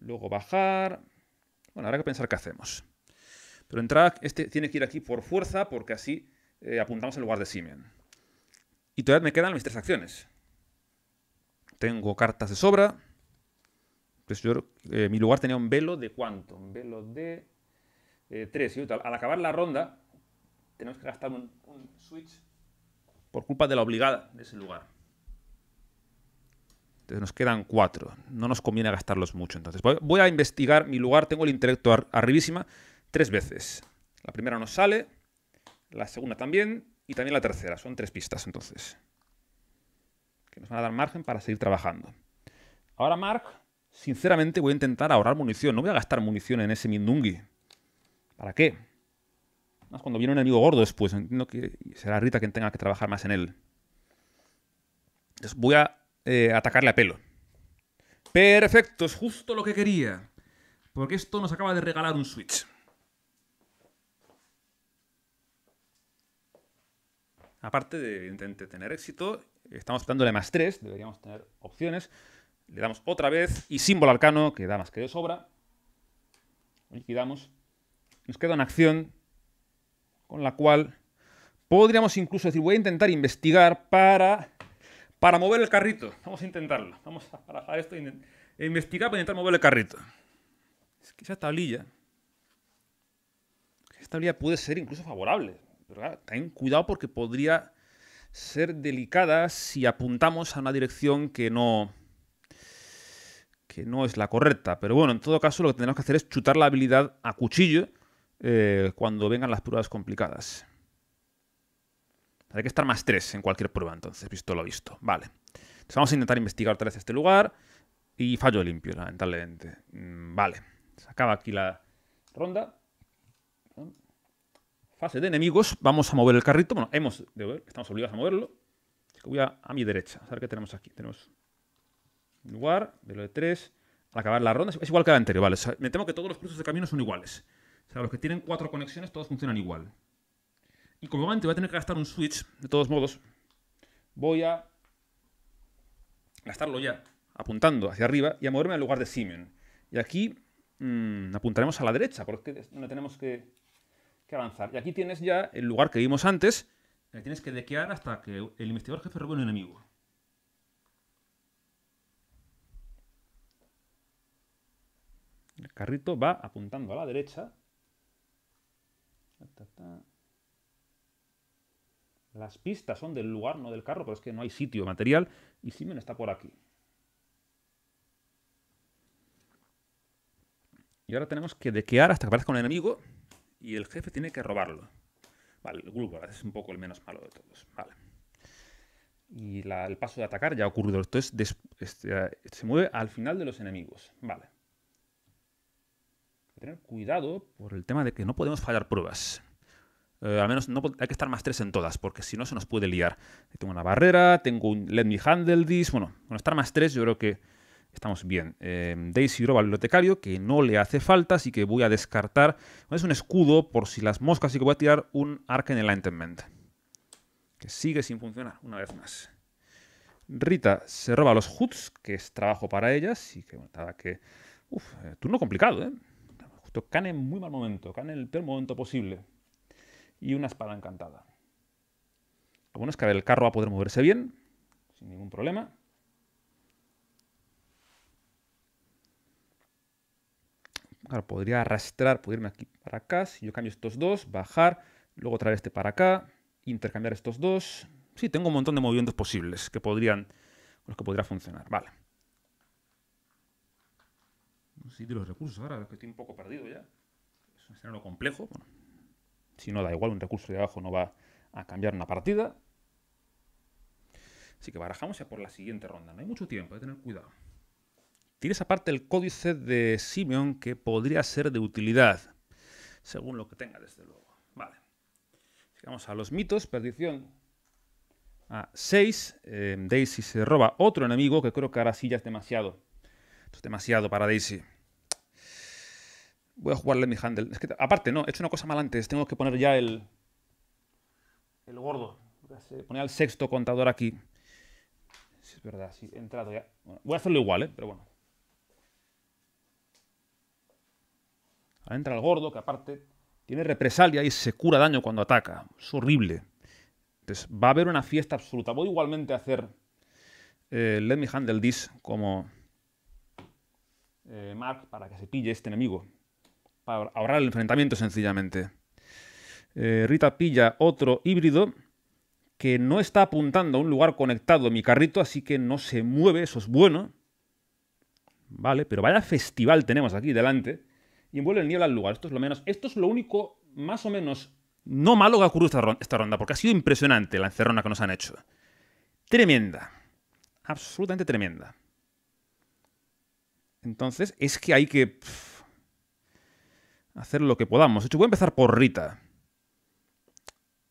luego bajar. Bueno, habrá que pensar qué hacemos. Pero entrada, este tiene que ir aquí por fuerza, porque así eh, apuntamos el lugar de Simeon. Y todavía me quedan mis tres acciones. Tengo cartas de sobra. yo, eh, mi lugar tenía un velo de cuánto? Un velo de eh, tres, al, acabar la ronda, tenemos que gastar un switch por culpa de la obligada de ese lugar. Este, nos quedan cuatro. No nos conviene gastarlos mucho. Entonces, voy a investigar mi lugar. Tengo el intelecto arribísima tres veces. La primera nos sale, la segunda también y también la tercera. Son tres pistas, entonces. Que nos van a dar margen para seguir trabajando. Ahora, Mark, sinceramente voy a intentar ahorrar munición. No voy a gastar munición en ese Mindungi. ¿Para qué? Más cuando viene un enemigo gordo después. Entiendo que será Rita quien tenga que trabajar más en él. Entonces voy a eh, atacarle a pelo. Perfecto, es justo lo que quería. Porque esto nos acaba de regalar un Switch. Aparte de, intentar tener éxito, estamos dándole más 3, deberíamos tener opciones. Le damos otra vez y símbolo arcano, que da más que de sobra. Liquidamos. Nos queda una acción con la cual podríamos incluso decir, voy a intentar investigar para para mover el carrito. Vamos a intentarlo. Vamos a esto e, e, investigar para intentar mover el carrito. Es que esa tablilla, esta tablilla puede ser incluso favorable. ten cuidado porque podría ser delicada si apuntamos a una dirección que no que no es la correcta. Pero bueno, en todo caso lo que tenemos que hacer es chutar la habilidad a cuchillo eh, cuando vengan las pruebas complicadas. Hay que estar más 3 en cualquier prueba, entonces, visto lo visto. Vale. Entonces vamos a intentar investigar otra vez este lugar. Y fallo limpio, lamentablemente. Mm, vale. Se acaba aquí la ronda. Fase de enemigos. Vamos a mover el carrito. Bueno, hemos de estamos obligados a moverlo. Así que voy a, mi derecha. A ver qué tenemos aquí. Tenemos un lugar, de lo de tres. Al acabar la ronda es igual que la anterior, vale. me temo que todos los cursos de camino son iguales. O sea, los que tienen cuatro conexiones todos funcionan igual. Y como antes voy a tener que gastar un switch, de todos modos, voy a gastarlo ya, apuntando hacia arriba y a moverme al lugar de Simen. Y aquí mm, apuntaremos a la derecha, porque no tenemos que, avanzar. Y aquí tienes ya el lugar que vimos antes, que tienes que dequear hasta que el investigador jefe robe un enemigo. El carrito va apuntando a la derecha. Las pistas son del lugar, no del carro, pero es que no hay sitio material. Y Simeon está por aquí. Y ahora tenemos que dequear hasta que aparezca un enemigo y el jefe tiene que robarlo. Vale, el Gulgor es un poco el menos malo de todos. Vale. Y el paso de atacar ya ha ocurrido. Entonces este, eh, se mueve al final de los enemigos. Vale. Hay que tener cuidado por el tema de que no podemos fallar pruebas. Eh, al menos no, hay que estar más tres en todas, porque si no se nos puede liar. Tengo una barrera, tengo un let me handle this. Bueno, con estar más tres yo creo que estamos bien. Em, Daisy roba el bibliotecario, que no le hace falta, así que voy a descartar. Es un escudo por si las moscas, y que voy a tirar un Arc en Enlightenment. Que sigue sin funcionar, una vez más. Rita se roba los Hoods, que es trabajo para ellas y que nada que... Eh, turno complicado, ¿eh? Justo Can en muy mal momento, Kane en el peor momento posible y una espada encantada. Lo bueno es que el carro va a poder moverse bien, sin ningún problema. Claro, podría arrastrar, podría irme aquí para acá. Si yo cambio estos dos, bajar, luego traer este para acá, intercambiar estos dos. Sí, tengo un montón de movimientos posibles que podrían, con los que podría funcionar. Vale. si de los recursos ahora, que estoy un poco perdido ya. Es un escenario complejo. Si no, da igual, un recurso de abajo no va a cambiar una partida. Así que barajamos ya por la siguiente ronda. No hay mucho tiempo, hay eh, que tener cuidado. Tienes aparte el códice de Simeon que podría ser de utilidad, según lo que tenga, desde luego. Vale. Llegamos a los mitos, perdición. A 6, em, Daisy se roba otro enemigo que creo que ahora sí ya es demasiado. Esto es demasiado para Daisy. Voy a jugarle mi handle. Es que, aparte, no, he hecho una cosa mal antes. Tengo que poner ya el. El gordo. Ponía el sexto contador aquí. Sí, es verdad, sí, he entrado ya. voy a hacerlo igual, ¿eh? Pero bueno. Ahora entra el gordo, que aparte tiene represalia y se cura daño cuando ataca. Es horrible. Entonces, va a haber una fiesta absoluta. Voy igualmente a hacer eh, Let Me Handle This como eh, Mark para que se pille este enemigo ahorrar el enfrentamiento sencillamente. Eh, Rita pilla otro híbrido que no está apuntando a un lugar conectado mi carrito, así que no se mueve, eso es bueno. Vale, pero vaya festival tenemos aquí delante. Y envuelve el niebla al lugar. Esto es lo menos. Esto es lo único, más o menos, no malo que ha ocurrido esta, ronda, porque ha sido impresionante la encerrona que nos han hecho. Tremenda. Absolutamente tremenda. Entonces, es que hay que hacer lo que podamos. De hecho, voy a empezar por Rita.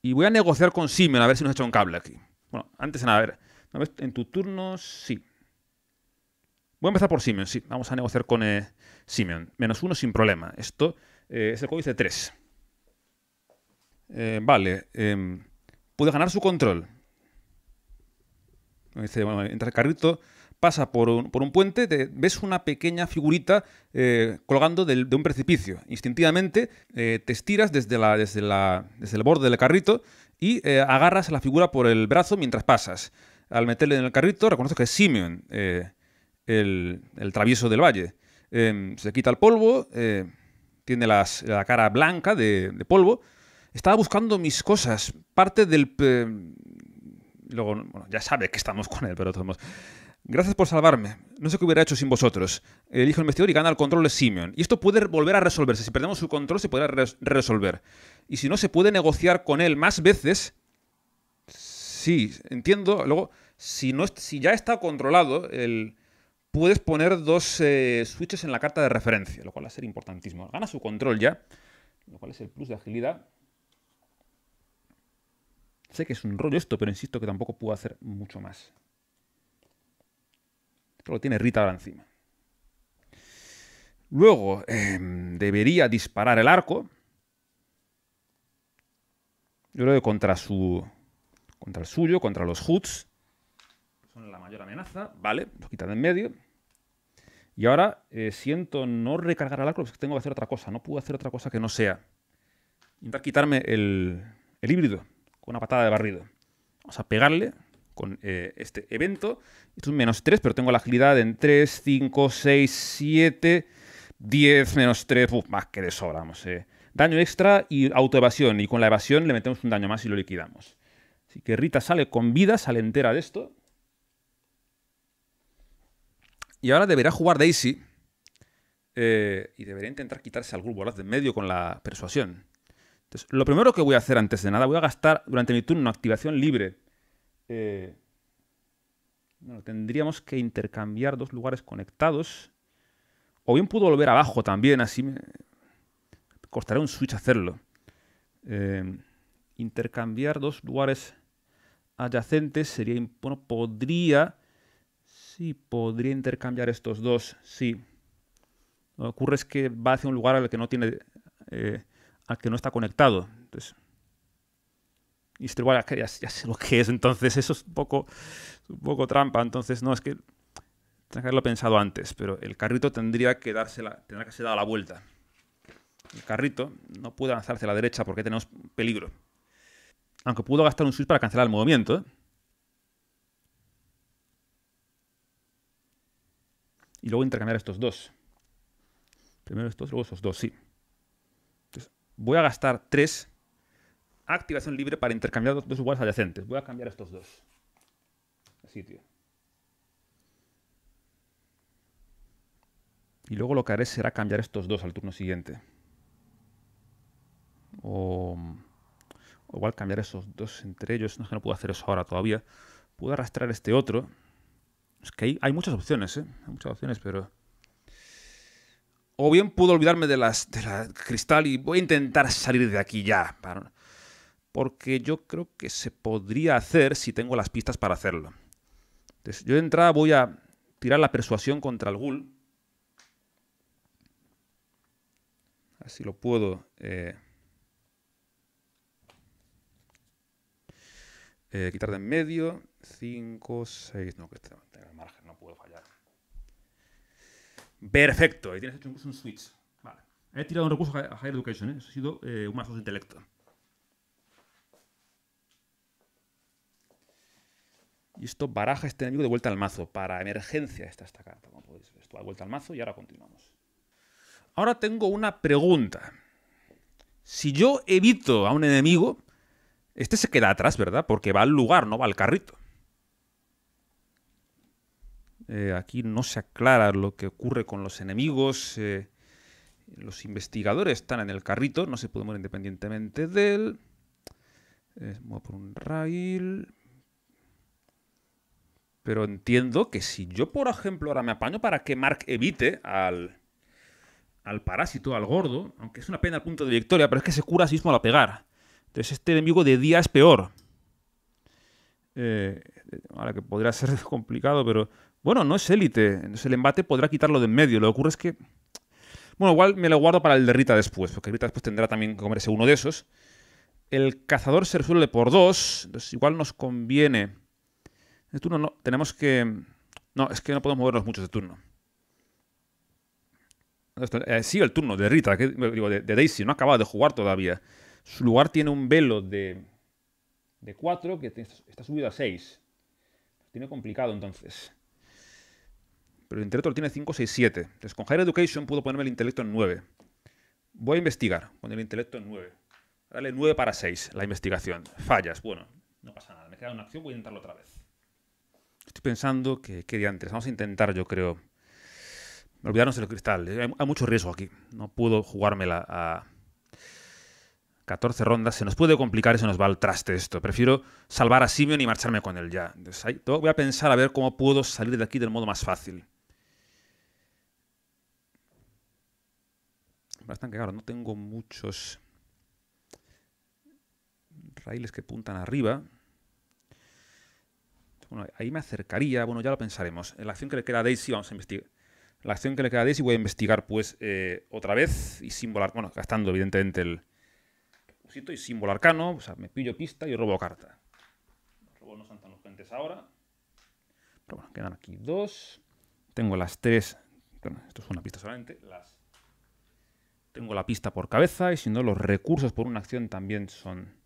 Y voy a negociar con Simeon a ver si nos hecho un cable aquí. Bueno, antes de nada, a ver. en tu turno, sí. Voy a empezar por Simeon, sí. Vamos a negociar con eh, Menos uno sin problema. Esto eh, es el códice 3. Eh, vale. Em, puede ganar su control. Dice, bueno, entra el carrito pasa por un, puente, ves una pequeña figurita eh, colgando de un precipicio. Instintivamente eh, te estiras desde, la, desde, la, desde el borde del carrito y eh, agarras a la figura por el brazo mientras pasas. Al meterle en el carrito, reconoces que es Simeon, el, travieso del valle. Em, se quita el polvo, tiene la cara blanca de, polvo. Estaba buscando mis cosas, parte del... Luego, ya sabe que estamos con él, pero todos Gracias por salvarme. No sé qué hubiera hecho sin vosotros. Elijo el investidor y gana el control de Simeon. Y esto puede volver a resolverse. Si perdemos su control, se puede resolver. Y si no, se puede negociar con él más veces. Sí, entiendo. Luego, si, ya está controlado, puedes poner dos eh, switches en la carta de referencia, lo cual va a ser importantísimo. Gana su control ya, lo cual es el plus de agilidad. Sé que es un rollo esto, pero insisto que tampoco puedo hacer mucho más lo tiene Rita ahora encima. Luego em, debería disparar el arco. Yo lo que contra su. Contra el suyo, contra los huts. Son la mayor amenaza. Vale, lo quitan de en medio. Y ahora eh, siento no recargar el arco porque tengo que hacer otra cosa. No puedo hacer otra cosa que no sea. Intentar quitarme el, el híbrido con una patada de barrido. Vamos a pegarle con eh, este evento. Esto es menos 3, pero tengo la agilidad en 3, 5, 6, 7, 10, menos 3, más que de sobra, vamos. Eh. Daño extra y autoevasión. Y con la evasión le metemos un daño más y lo liquidamos. Así que Rita sale con vida, sale entera de esto. Y ahora deberá jugar Daisy. Eh, y debería intentar quitarse algún valor de medio con la persuasión. Entonces, lo primero que voy a hacer antes de nada, voy a gastar durante mi turno una activación libre eh, tendríamos que intercambiar dos lugares conectados. O bien pudo volver abajo también, así me costará un switch hacerlo. Eh, intercambiar dos lugares adyacentes sería... Bueno, podría... Sí, podría intercambiar estos dos, sí. Lo que ocurre es que va hacia un lugar al que no tiene... Eh, al que no está conectado. Entonces, y igual, ya, ya, sé lo que es, entonces eso es un poco, un poco trampa. Entonces, no, es que tendría que haberlo pensado antes, pero el carrito tendría que darse la, tendrá que ser dado la vuelta. El carrito no puede lanzarse a la derecha porque tenemos peligro. Aunque pudo gastar un switch para cancelar el movimiento. ¿eh? Y luego intercambiar estos dos. Primero estos, luego esos dos, sí. Entonces, voy a gastar tres activación libre para intercambiar dos, iguales adyacentes. Voy a cambiar estos dos. Así, tío. Y luego lo que haré será cambiar estos dos al turno siguiente. O, igual cambiar esos dos entre ellos. No es que no puedo hacer eso ahora todavía. Puedo arrastrar este otro. Es que hay, muchas opciones, ¿eh? Hay muchas opciones, pero... O bien puedo olvidarme de las la cristal y voy a intentar salir de aquí ya. Para, porque yo creo que se podría hacer si tengo las pistas para hacerlo. Entonces, yo de entrada voy a tirar la persuasión contra el ghoul. Así lo puedo. Eh, eh, quitar de en medio. 5, 6. No, que este el margen, no puedo fallar. Perfecto. Ahí tienes hecho un, switch. Vale. He tirado un recurso a Higher Education. ¿eh? Eso ha sido eh, un mazo de intelecto. Y esto baraja este enemigo de vuelta al mazo. Para emergencia está esta carta. esto va de vuelta al mazo y ahora continuamos. Ahora tengo una pregunta. Si yo evito a un enemigo, este se queda atrás, ¿verdad? Porque va al lugar, no va al carrito. Eh, aquí no se aclara lo que ocurre con los enemigos. Eh, los investigadores están en el carrito, no se puede mover independientemente de él. Eh, por un rail. Pero entiendo que si yo, por ejemplo, ahora me apaño para que Mark evite al, al parásito, al gordo, aunque es una pena el punto de victoria, pero es que se cura a sí mismo al pegar. Entonces este enemigo de día es peor. Eh, ahora que podría ser complicado, pero bueno, no es élite. Entonces el embate podrá quitarlo de en medio. Lo que ocurre es que... Bueno, igual me lo guardo para el de Rita después, porque Rita después tendrá también que comerse uno de esos. El cazador se resuelve por dos, entonces igual nos conviene de turno no, tenemos que... No, es que no podemos movernos mucho de este turno. Eh, sigue el turno de Rita, eh, de, Daisy, no ha acabado de jugar todavía. Su lugar tiene un velo de, de 4 que está subido a 6. Tiene complicado entonces. Pero el intelecto lo tiene 5, 6, 7. Entonces con Higher Education puedo ponerme el intelecto en 9. Voy a investigar con el intelecto en 9. Dale 9 para 6 la investigación. Fallas, bueno, no pasa nada. Me queda una acción, voy a intentarlo otra vez. Estoy pensando que, qué antes. Vamos a intentar, yo creo, olvidarnos del cristal. Hay, hay mucho riesgo aquí. No puedo jugármela a 14 rondas. Se nos puede complicar y se nos va al traste esto. Prefiero salvar a Simeon y marcharme con él ya. voy a pensar a ver cómo puedo salir de aquí del modo más fácil. Bastante claro, no tengo muchos raíles que puntan arriba. Bueno, ahí me acercaría, bueno, ya lo pensaremos. En eh, la acción que le queda a Daisy, vamos a investigar. La acción que le queda Daisy voy a investigar, pues, eh, otra vez y bueno, gastando evidentemente el y símbolo arcano, o sea, me pillo pista y robo carta. Los robos no son tan urgentes ahora. Pero bueno, quedan aquí dos. Tengo las tres, bueno, esto es una pista solamente, Tengo la pista por cabeza y si no, los recursos por una acción también son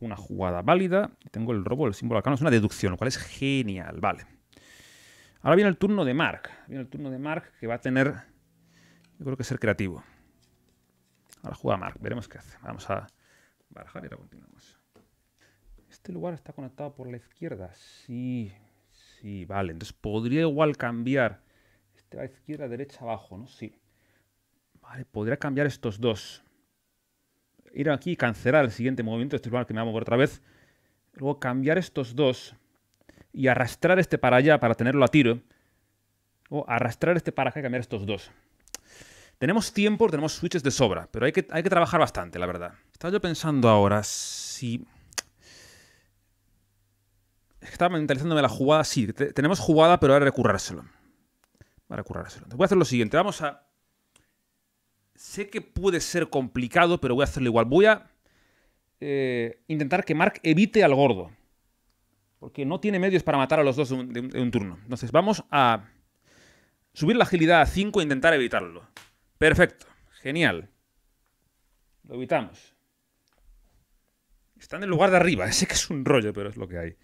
una jugada válida. Tengo el robo, el símbolo acá no Es una deducción, lo cual es genial. Vale. Ahora viene el turno de Mark. Viene el turno de Mark que va a tener. Yo creo que ser creativo. Ahora juega Mark. Veremos qué hace. Vamos a barajar y ahora continuamos. Este lugar está conectado por la izquierda. Sí. Sí, vale. Entonces podría igual cambiar. Este va izquierda, derecha, abajo, ¿no? Sí. Vale, podría cambiar estos dos ir aquí y cancelar el siguiente movimiento, este lugar que me va a mover otra vez. Luego cambiar estos dos y arrastrar este para allá para tenerlo a tiro. O arrastrar este para acá y cambiar estos dos. Tenemos tiempo, tenemos switches de sobra, pero hay que, hay que trabajar bastante, la verdad. Estaba yo pensando ahora si... Estaba mentalizándome la jugada, sí. tenemos jugada, pero ahora recurrárselo. para recurrárselo. voy a hacer lo siguiente. Vamos a sé que puede ser complicado, pero voy a hacerlo igual. Voy a eh, intentar que Mark evite al gordo. Porque no tiene medios para matar a los dos de un, turno. Entonces vamos a subir la agilidad a 5 e intentar evitarlo. Perfecto. Genial. Lo evitamos. Está en el lugar de arriba. Sé que es un rollo, pero es lo que hay.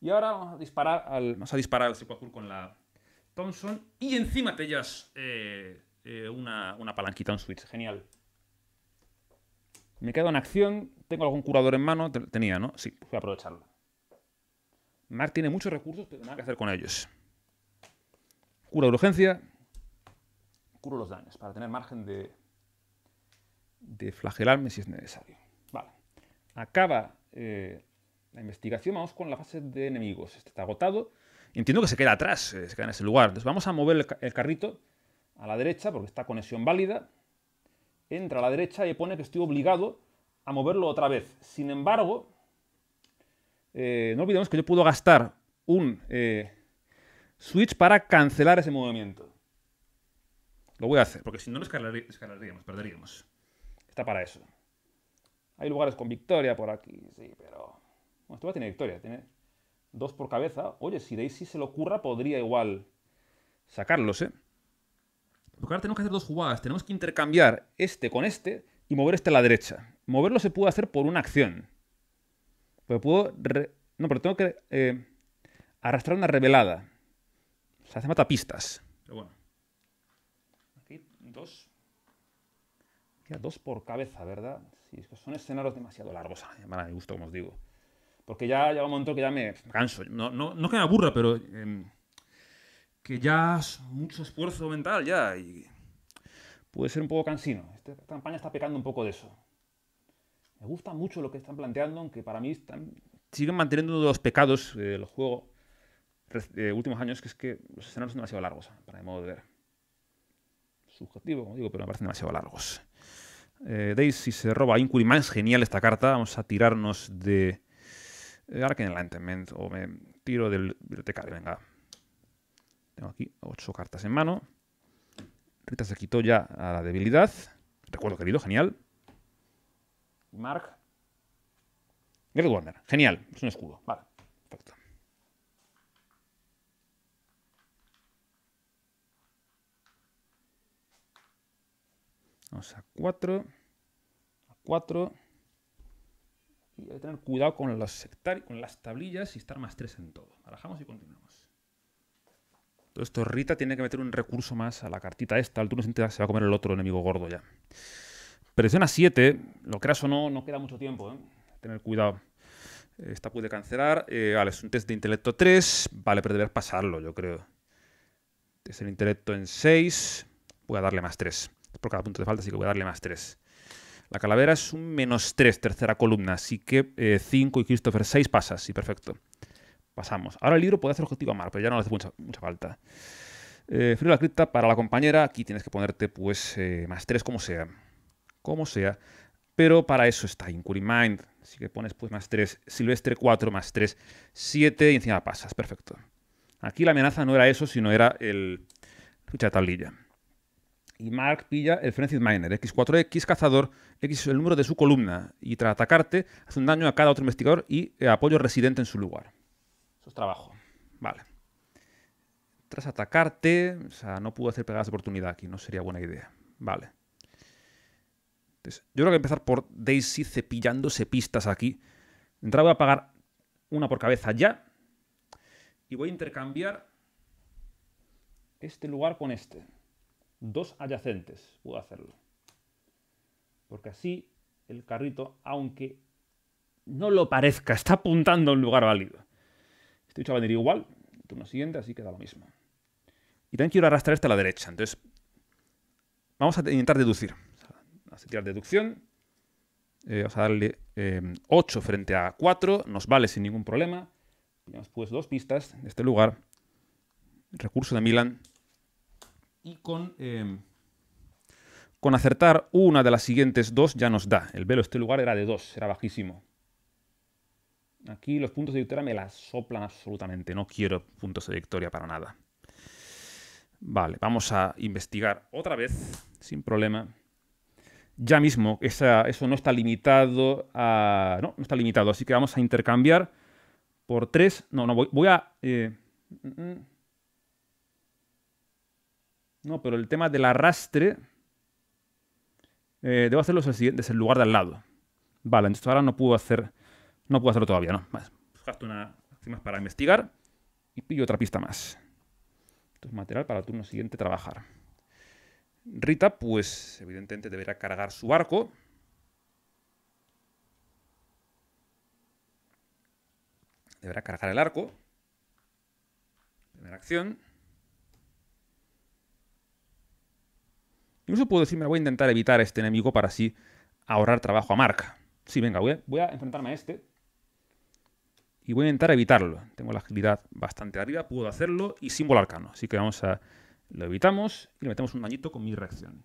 Y ahora vamos a disparar al, vamos a disparar al con la Thompson. Y encima te llevas eh, eh, una, palanquita, un switch. Genial. Me quedo en acción. Tengo algún curador en mano. Tenía, ¿no? Sí, voy a aprovecharlo. Mark tiene muchos recursos, pero nada que hacer con ellos. Cura de urgencia. Curo los daños para tener margen de, de flagelarme si es necesario. Vale. Acaba eh, la investigación. Vamos con la fase de enemigos. Este está agotado. Entiendo que se queda atrás, eh, se queda en ese lugar. Entonces vamos a mover el carrito a la derecha, porque está conexión válida, entra a la derecha y pone que estoy obligado a moverlo otra vez. Sin embargo, eh, no olvidemos que yo puedo gastar un eh, switch para cancelar ese movimiento. Lo voy a hacer, porque si no lo escalaríamos, perderíamos. Está para eso. Hay lugares con victoria por aquí, sí, pero... Bueno, esto va a tener victoria, tiene dos por cabeza. Oye, si si se lo ocurra, podría igual sacarlos, ¿eh? Porque ahora tenemos que hacer dos jugadas. Tenemos que intercambiar este con este y mover este a la derecha. Moverlo se puede hacer por una acción. Pero puedo... No, pero tengo que eh, arrastrar una revelada. Se hace hace pistas. Pero bueno. Aquí dos. dos por cabeza, ¿verdad? Sí, es que son escenarios demasiado largos. A mi gusto, como os digo. Porque ya lleva un momento que ya me canso. No, que me aburra, pero... Em, que ya es mucho esfuerzo mental ya y puede ser un poco cansino. Este, esta campaña está pecando un poco de eso. Me gusta mucho lo que están planteando, aunque para mí están, siguen manteniendo uno de los pecados eh, del juego de eh, últimos años, que es que los escenarios son demasiado largos, ¿eh? para mi modo de ver. Subjetivo, como digo, pero me parecen demasiado largos. Deis, si se roba Incuriman, es genial esta carta. Vamos a tirarnos de... Ahora que en o me tiro del bibliotecario, venga. Tengo aquí ocho cartas en mano. Rita se quitó ya a la debilidad. Recuerdo querido, genial. Mark. Great Warner, genial. Es un escudo. Vale, perfecto. Vamos a 4. A 4. Y hay que tener cuidado con, los con las tablillas y estar más tres en todo. Barajamos y continuamos. Entonces Torrita tiene que meter un recurso más a la cartita esta. Al turno siguiente se va a comer el otro enemigo gordo ya. Presiona 7. Lo creas o no, no queda mucho tiempo. ¿eh? Tener cuidado. Esta puede cancelar. Eh, vale, es un test de intelecto 3. Vale, pero deber pasarlo, yo creo. Test de intelecto en 6. Voy a darle más 3. Por cada punto de falta, así que voy a darle más 3. La calavera es un menos 3, tercera columna. Así que 5 eh, y Christopher 6 pasas. Sí, perfecto. Pasamos. Ahora el libro puede hacer objetivo a mar, pero ya no le hace mucha, falta. Eh, frío la cripta para la compañera. Aquí tienes que ponerte pues eh, más 3 como sea. Como sea. Pero para eso está Inquiry Mind. Así que pones pues más 3. Silvestre 4 más 3. 7 y encima pasas. Perfecto. Aquí la amenaza no era eso, sino era el ficha de tablilla. Y Mark pilla el Frenzy Miner, X4X, cazador, X el número de su columna. Y tras atacarte, hace un daño a cada otro investigador y eh, apoyo residente en su lugar. Eso es trabajo. Vale. Tras atacarte, o sea, no pude hacer pegadas de oportunidad aquí, no sería buena idea. Vale. yo creo que empezar por Daisy cepillándose pistas aquí. Entra, voy a pagar una por cabeza ya. Y voy a intercambiar este lugar con este. Dos adyacentes. Puedo hacerlo. Porque así el carrito, aunque no lo parezca, está apuntando a un lugar válido. Este bicho va venir igual, el turno siguiente, así queda lo mismo. Y también quiero arrastrar este a la derecha, entonces vamos a intentar deducir. Vamos a tirar deducción. Eh, vamos a darle 8 eh, frente a 4, nos vale sin ningún problema. Tenemos pues dos pistas en este lugar. recurso de Milan. Y con, em, con acertar una de las siguientes dos ya nos da. El velo de este lugar era de 2, era bajísimo. Aquí los puntos de victoria me las soplan absolutamente. No quiero puntos de victoria para nada. Vale, vamos a investigar otra vez, sin problema. Ya mismo, eso no está limitado a... No, no está limitado, así que vamos a intercambiar por tres... No, no, voy, a... Eh, mm, mm. No, pero el tema del arrastre... Eh, debo hacerlo desde el lugar de al lado. Vale, entonces ahora no puedo hacer no puedo hacerlo todavía, ¿no? más pues una más para investigar y pillo otra pista más. Esto es material para el turno siguiente trabajar. Rita, pues, evidentemente deberá cargar su arco Deberá cargar el arco. Primera acción. Incluso puedo decirme, voy a intentar evitar este enemigo para así ahorrar trabajo a marca Sí, venga, voy a enfrentarme a este y voy a intentar evitarlo. Tengo la agilidad bastante arriba, puedo hacerlo y símbolo arcano. Así que vamos a... Lo evitamos y le metemos un dañito con mi reacción.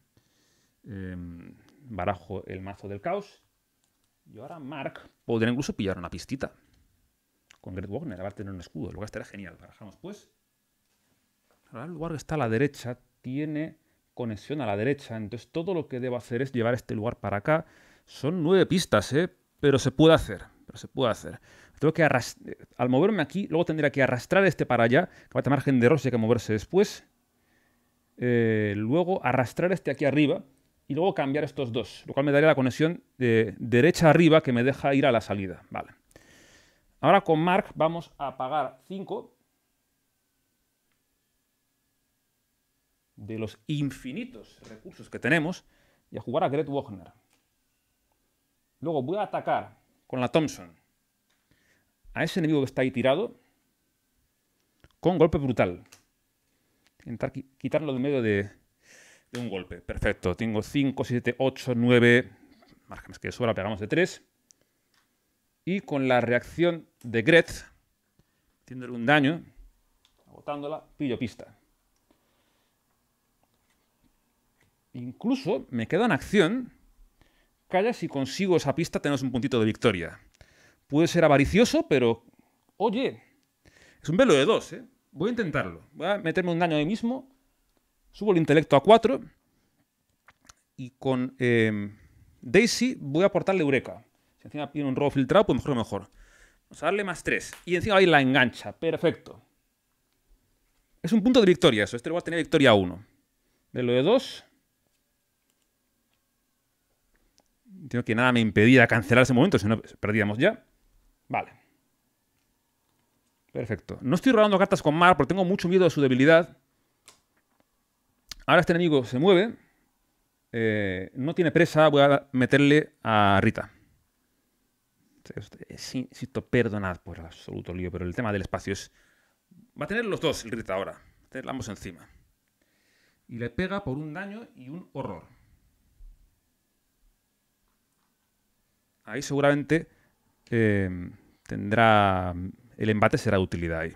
Em, barajo el mazo del caos. Y ahora Mark podría incluso pillar una pistita. Con Great Wagner, a tener un escudo, el lugar estará genial. Barajamos pues. Ahora el lugar que está a la derecha tiene conexión a la derecha. Entonces todo lo que debo hacer es llevar este lugar para acá. Son nueve pistas, ¿eh? Pero se puede hacer. Pero se puede hacer al moverme aquí, luego tendría que arrastrar este para allá, que va a tener margen de error hay que moverse después. Eh, luego arrastrar este aquí arriba y luego cambiar estos dos, lo cual me daría la conexión de derecha arriba que me deja ir a la salida. Vale. Ahora con Mark vamos a pagar 5 de los infinitos recursos que tenemos y a jugar a Gret Wagner. Luego voy a atacar con la Thompson a ese enemigo que está ahí tirado con golpe brutal. Intentar quitarlo de medio de, un golpe. Perfecto. Tengo 5, 7, 8, 9. Márgenes que sobra, pegamos de 3. Y con la reacción de Gretz, haciéndole un daño, agotándola, pillo pista. Incluso me queda una acción. Calla si consigo esa pista, tenemos un puntito de victoria puede ser avaricioso, pero oye, es un velo de dos, ¿eh? Voy a intentarlo. Voy a meterme un daño ahí mismo, subo el intelecto a 4. y con em, Daisy voy a aportarle Eureka. Si encima tiene un robo filtrado, pues mejor mejor. Vamos a darle más 3. Y encima ahí la engancha. Perfecto. Es un punto de victoria eso. Este a tener victoria 1. Velo de 2. Tengo que nada me impedía cancelar ese momento, si no perdíamos ya. Vale. Perfecto. No estoy rodando cartas con Mar porque tengo mucho miedo de su debilidad. Ahora este enemigo se mueve. Eh, no tiene presa. Voy a meterle a Rita. Sí, insisto, perdonad por el absoluto lío, pero el tema del espacio es... Va a tener los dos el Rita ahora. Va ambos encima. Y le pega por un daño y un horror. Ahí seguramente Em, tendrá. El embate será de utilidad ahí.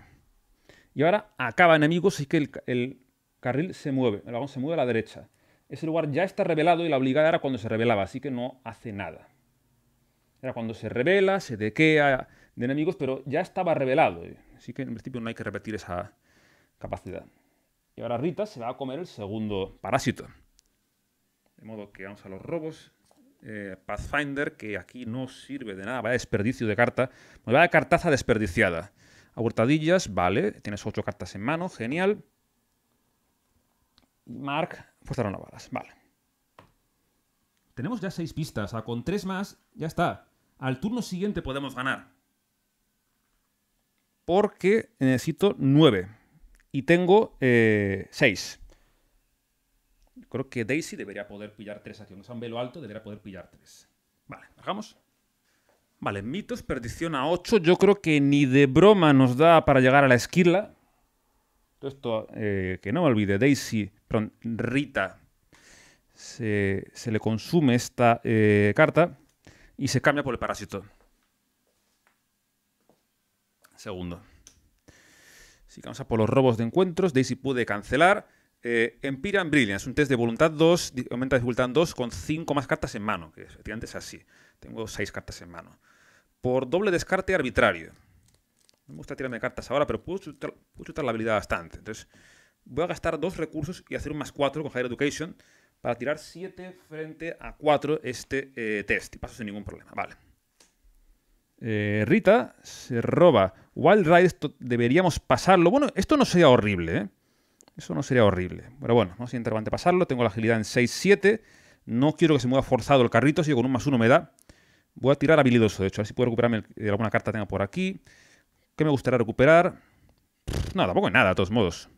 Y ahora acaba enemigos y que el, el, carril se mueve, el vagón se mueve a la derecha. Ese lugar ya está revelado y la obligada era cuando se revelaba, así que no hace nada. Era cuando se revela, se dequea de enemigos, pero ya estaba revelado. Eh. Así que en principio no hay que repetir esa capacidad. Y ahora Rita se va a comer el segundo parásito. De modo que vamos a los robos. Eh, Pathfinder, que aquí no sirve de nada, vaya desperdicio de carta, me va cartaza desperdiciada. A vale, tienes ocho cartas en mano, genial. Mark, fuerza balas vale. Tenemos ya seis pistas, con tres más, ya está. Al turno siguiente podemos ganar. Porque necesito nueve. Y tengo eh, seis creo que Daisy debería poder pillar tres acciones. A un velo alto debería poder pillar tres. Vale, bajamos. Vale, mitos, perdición a 8. Yo creo que ni de broma nos da para llegar a la esquila. Esto, eh, que no me olvide, Daisy, perdón, Rita, se, le consume esta eh, carta y se cambia por el parásito. Segundo. Si vamos a por los robos de encuentros, Daisy puede cancelar eh, Empire and Brilliance, un test de voluntad 2, aumenta dificultad 2 con 5 más cartas en mano, que efectivamente es así. Tengo 6 cartas en mano. Por doble descarte arbitrario. me gusta tirarme cartas ahora, pero puedo chutar, la habilidad bastante. Entonces, voy a gastar 2 recursos y hacer un más 4 con Higher Education para tirar 7 frente a 4 este eh, test. Y paso sin ningún problema. Vale. Eh, Rita se roba. Wild deberíamos pasarlo. Bueno, esto no sería horrible, ¿eh? Eso no sería horrible. Pero bueno, vamos a intentar pasarlo. Tengo la agilidad en 6-7. No quiero que se mueva forzado el carrito, si con un más uno me da. Voy a tirar habilidoso, de hecho, a ver si puedo recuperarme de eh, alguna carta que tenga por aquí. ¿Qué me gustaría recuperar? nada, tampoco hay nada, de todos modos.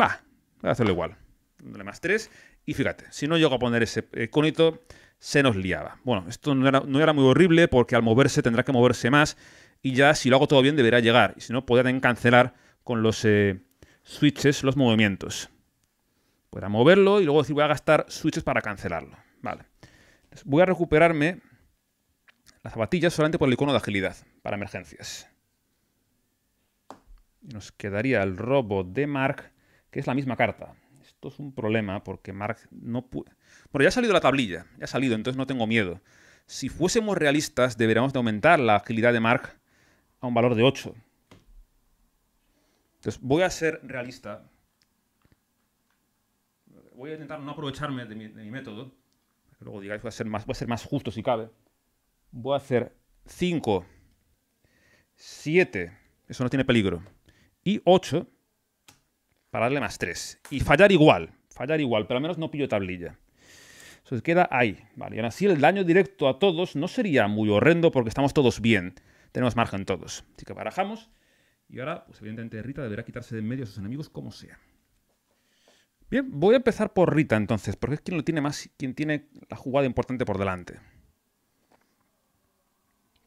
Va, voy a hacerlo igual. Dándole más 3. Y fíjate, si no llego a poner ese eh, conito, se nos liaba. Bueno, esto no era, muy horrible porque al moverse tendrá que moverse más. Y ya si lo hago todo bien deberá llegar. Y si no, podría cancelar con los... Eh, switches los movimientos. Pueda moverlo y luego decir voy a gastar switches para cancelarlo. Vale. voy a recuperarme las zapatillas solamente por el icono de agilidad para emergencias. nos quedaría el robo de Mark, que es la misma carta. Esto es un problema porque Mark no puede... Bueno, ya ha salido la tablilla, ya ha salido, entonces no tengo miedo. Si fuésemos realistas, deberíamos de aumentar la agilidad de Mark a un valor de 8. Entonces, voy a ser realista. Voy a intentar no aprovecharme de mi, método, luego digáis, voy a, ser más, a ser más justo si cabe. Voy a hacer 5, 7, eso no tiene peligro, y 8 para darle más 3. Y fallar igual, fallar igual, pero al menos no pillo tablilla. Entonces queda ahí. y aún así el daño directo a todos no sería muy horrendo porque estamos todos bien. Tenemos margen todos. Así que barajamos y ahora, pues evidentemente Rita deberá quitarse de en medio a sus enemigos como sea. Bien, voy a empezar por Rita entonces, porque es quien lo tiene más, quien tiene la jugada importante por delante.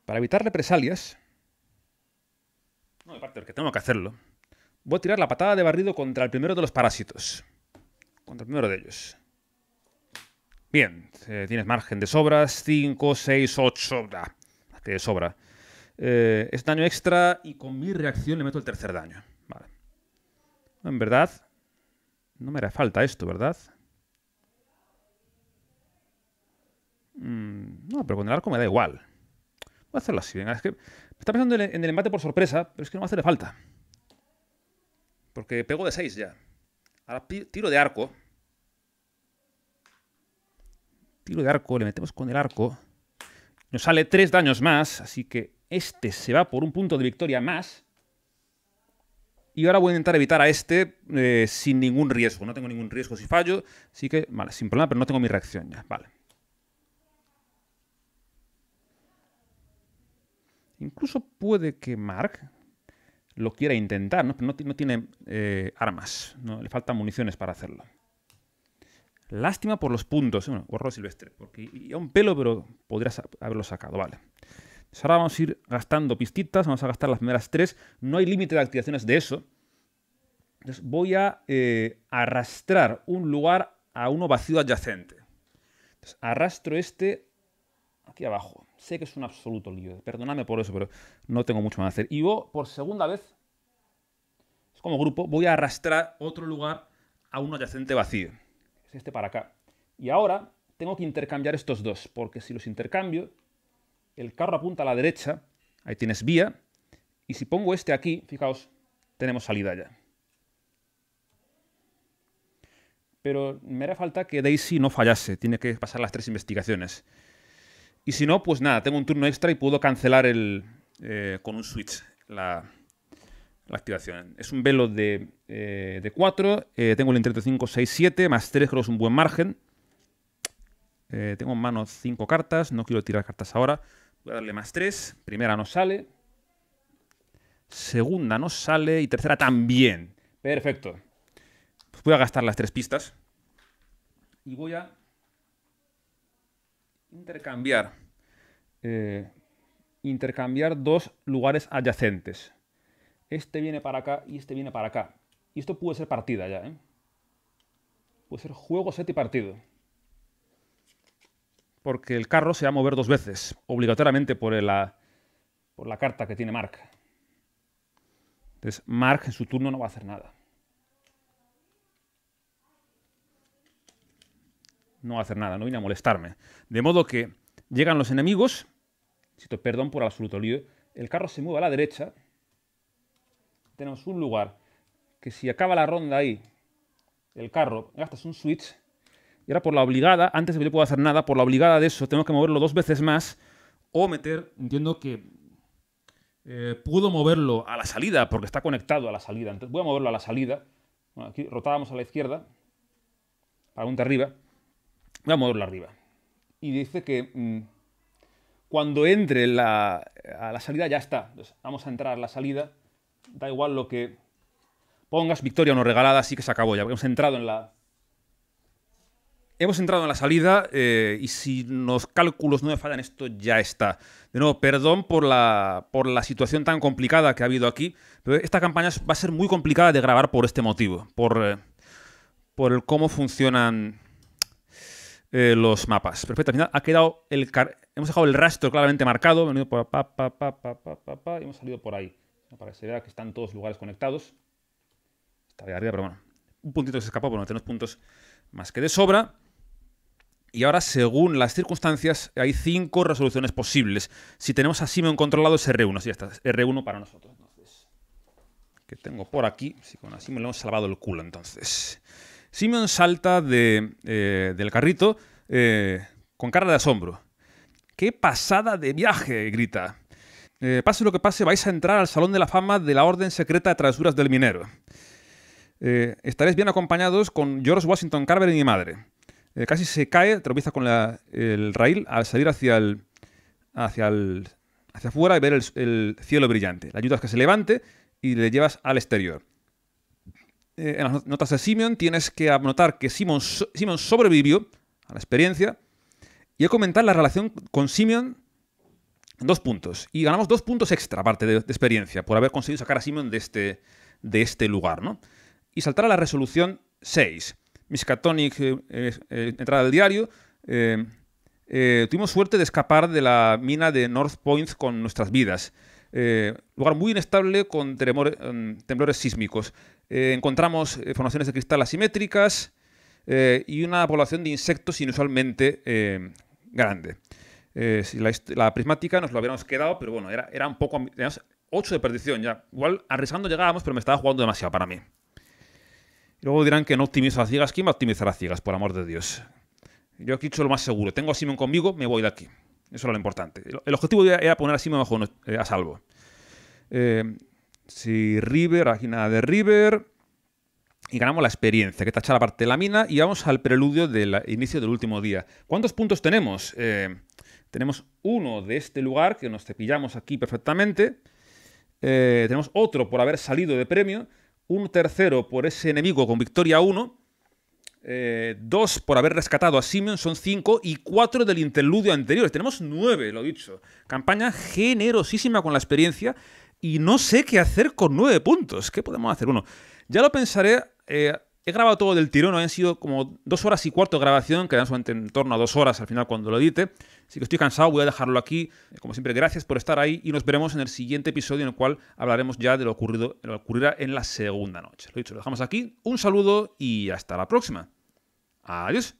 Para evitar represalias, no, aparte que tengo que hacerlo, voy a tirar la patada de barrido contra el primero de los parásitos. Contra el primero de ellos. Bien, eh, tienes margen de sobras, 5, 6, 8, que sobra. Eh, es daño extra y con mi reacción le meto el tercer daño. Vale. En verdad, no me hará falta esto, ¿verdad? Mm, no, pero con el arco me da igual. Voy a hacerlo así, venga. Es que Me está pensando en el embate por sorpresa, pero es que no me hace falta. Porque pego de 6 ya. Ahora tiro de arco. Tiro de arco, le metemos con el arco. Nos sale 3 daños más, así que este se va por un punto de victoria más. Y ahora voy a intentar evitar a este eh, sin ningún riesgo. No tengo ningún riesgo si fallo. Así que, vale, sin problema, pero no tengo mi reacción ya. Vale. Incluso puede que Mark lo quiera intentar, ¿no? Pero no, tiene eh, armas. ¿no? Le faltan municiones para hacerlo. Lástima por los puntos. Bueno, gorro silvestre. Porque ya un pelo, pero podrías haberlo sacado. Vale. Ahora vamos a ir gastando pistitas, vamos a gastar las primeras tres. No hay límite de activaciones de eso. Entonces voy a eh, arrastrar un lugar a uno vacío adyacente. Entonces arrastro este aquí abajo. Sé que es un absoluto lío. Eh. Perdonadme por eso, pero no tengo mucho más que hacer. Y yo, por segunda vez, es como grupo, voy a arrastrar otro lugar a uno adyacente vacío. Es este para acá. Y ahora tengo que intercambiar estos dos, porque si los intercambio, el carro apunta a la derecha, ahí tienes vía, y si pongo este aquí, fijaos, tenemos salida ya. Pero me hará falta que Daisy no fallase, tiene que pasar las tres investigaciones. Y si no, pues nada, tengo un turno extra y puedo cancelar el, eh, con un switch la, activación. Es un velo de, 4, eh, eh, tengo el intento 5, 6, 7, más 3 creo que es un buen margen. Eh, tengo en mano cinco cartas, no quiero tirar cartas ahora. Voy a darle más tres. Primera no sale. Segunda no sale y tercera también. Perfecto. Pues voy a gastar las tres pistas. Y voy a intercambiar. Eh, intercambiar dos lugares adyacentes. Este viene para acá y este viene para acá. Y esto puede ser partida ya, ¿eh? Puede ser juego, set y partido porque el carro se va a mover dos veces, obligatoriamente por la, por la carta que tiene Mark. Entonces, Mark en su turno no va a hacer nada. No va a hacer nada, no viene a molestarme. De modo que llegan los enemigos. perdón por el absoluto lío. El carro se mueve a la derecha. Tenemos un lugar que si acaba la ronda ahí, el carro gastas un switch, era por la obligada, antes de que yo pueda hacer nada, por la obligada de eso, tengo que moverlo dos veces más o meter, entiendo que eh, pudo moverlo a la salida porque está conectado a la salida. Entonces voy a moverlo a la salida. Bueno, aquí rotábamos a la izquierda, para pregunta arriba. Voy a moverlo arriba. Y dice que mm, cuando entre a la salida ya está. vamos a entrar a la salida. Da igual lo que pongas, victoria o no regalada, así que se acabó. Ya hemos entrado en la, Hemos entrado en la salida eh, y si los cálculos no me fallan, esto ya está. De nuevo, perdón por la, por la situación tan complicada que ha habido aquí, pero esta campaña va a ser muy complicada de grabar por este motivo, por, eh, por el cómo funcionan eh, los mapas. Perfecto, al final ha quedado el... Hemos dejado el rastro claramente marcado, y hemos salido por ahí, para que se vea que están todos los lugares conectados. Está de arriba, pero bueno. Un puntito se escapó, bueno, tenemos puntos más que de sobra. Y ahora, según las circunstancias, hay cinco resoluciones posibles. Si tenemos a Simeon controlado, es R1. Así ya está, R1 para nosotros. Entonces, que tengo por aquí. Si con Simeon le hemos salvado el culo, entonces. Simeon salta de, eh, del carrito eh, con cara de asombro. ¡Qué pasada de viaje! grita. Eh, pase lo que pase, vais a entrar al Salón de la Fama de la Orden Secreta de Travesuras del Minero. estaréis bien acompañados con George Washington Carver y mi madre. Eh, casi se cae, tropieza con el rail al salir hacia el, hacia el, hacia afuera y ver el, cielo brillante. Le ayudas que se levante y le llevas al exterior. Eh, en las notas de Simeon tienes que anotar que Simon, sobrevivió a la experiencia y a comentar la relación con Simeon dos puntos. Y ganamos dos puntos extra, aparte de, experiencia, por haber conseguido sacar a Simeon de este, de este lugar. Y saltar a la resolución 6 Miskatonic, eh, eh, eh, entrada del diario. tuvimos suerte de escapar de la mina de North Point con nuestras vidas. lugar muy inestable con temblores sísmicos. encontramos formaciones de cristal asimétricas y una población de insectos inusualmente grande. Si la, prismática nos lo habíamos quedado, pero bueno, era, era un poco... Teníamos 8 de perdición ya. Igual arriesgando llegábamos, pero me estaba jugando demasiado para mí luego dirán que no optimizo las ciegas. ¿Quién va a optimizar las ciegas, por amor de Dios? Yo aquí he hecho lo más seguro. Tengo a Simon conmigo, me voy de aquí. Eso era lo importante. El objetivo era poner a Simon a eh, salvo. Eh, si River, aquí nada de River. Y ganamos la experiencia, que tacha la parte de la mina. Y vamos al preludio del inicio del último día. ¿Cuántos puntos tenemos? Eh, tenemos uno de este lugar, que nos cepillamos aquí perfectamente. tenemos otro por haber salido de premio un tercero por ese enemigo con victoria 1, eh, dos por haber rescatado a Simeon, son cinco, y cuatro del interludio anterior. Tenemos nueve, lo dicho. Campaña generosísima con la experiencia y no sé qué hacer con nueve puntos. ¿Qué podemos hacer? uno ya lo pensaré eh, He grabado todo del tirón, han sido como dos horas y cuarto de grabación, quedan en torno a dos horas al final cuando lo edite. Así que estoy cansado, voy a dejarlo aquí. Eh, como siempre, gracias por estar ahí y nos veremos en el siguiente episodio en el cual hablaremos ya de lo ocurrido, lo ocurrirá en la segunda noche. Lo dicho, lo dejamos aquí. Un saludo y hasta la próxima. Adiós.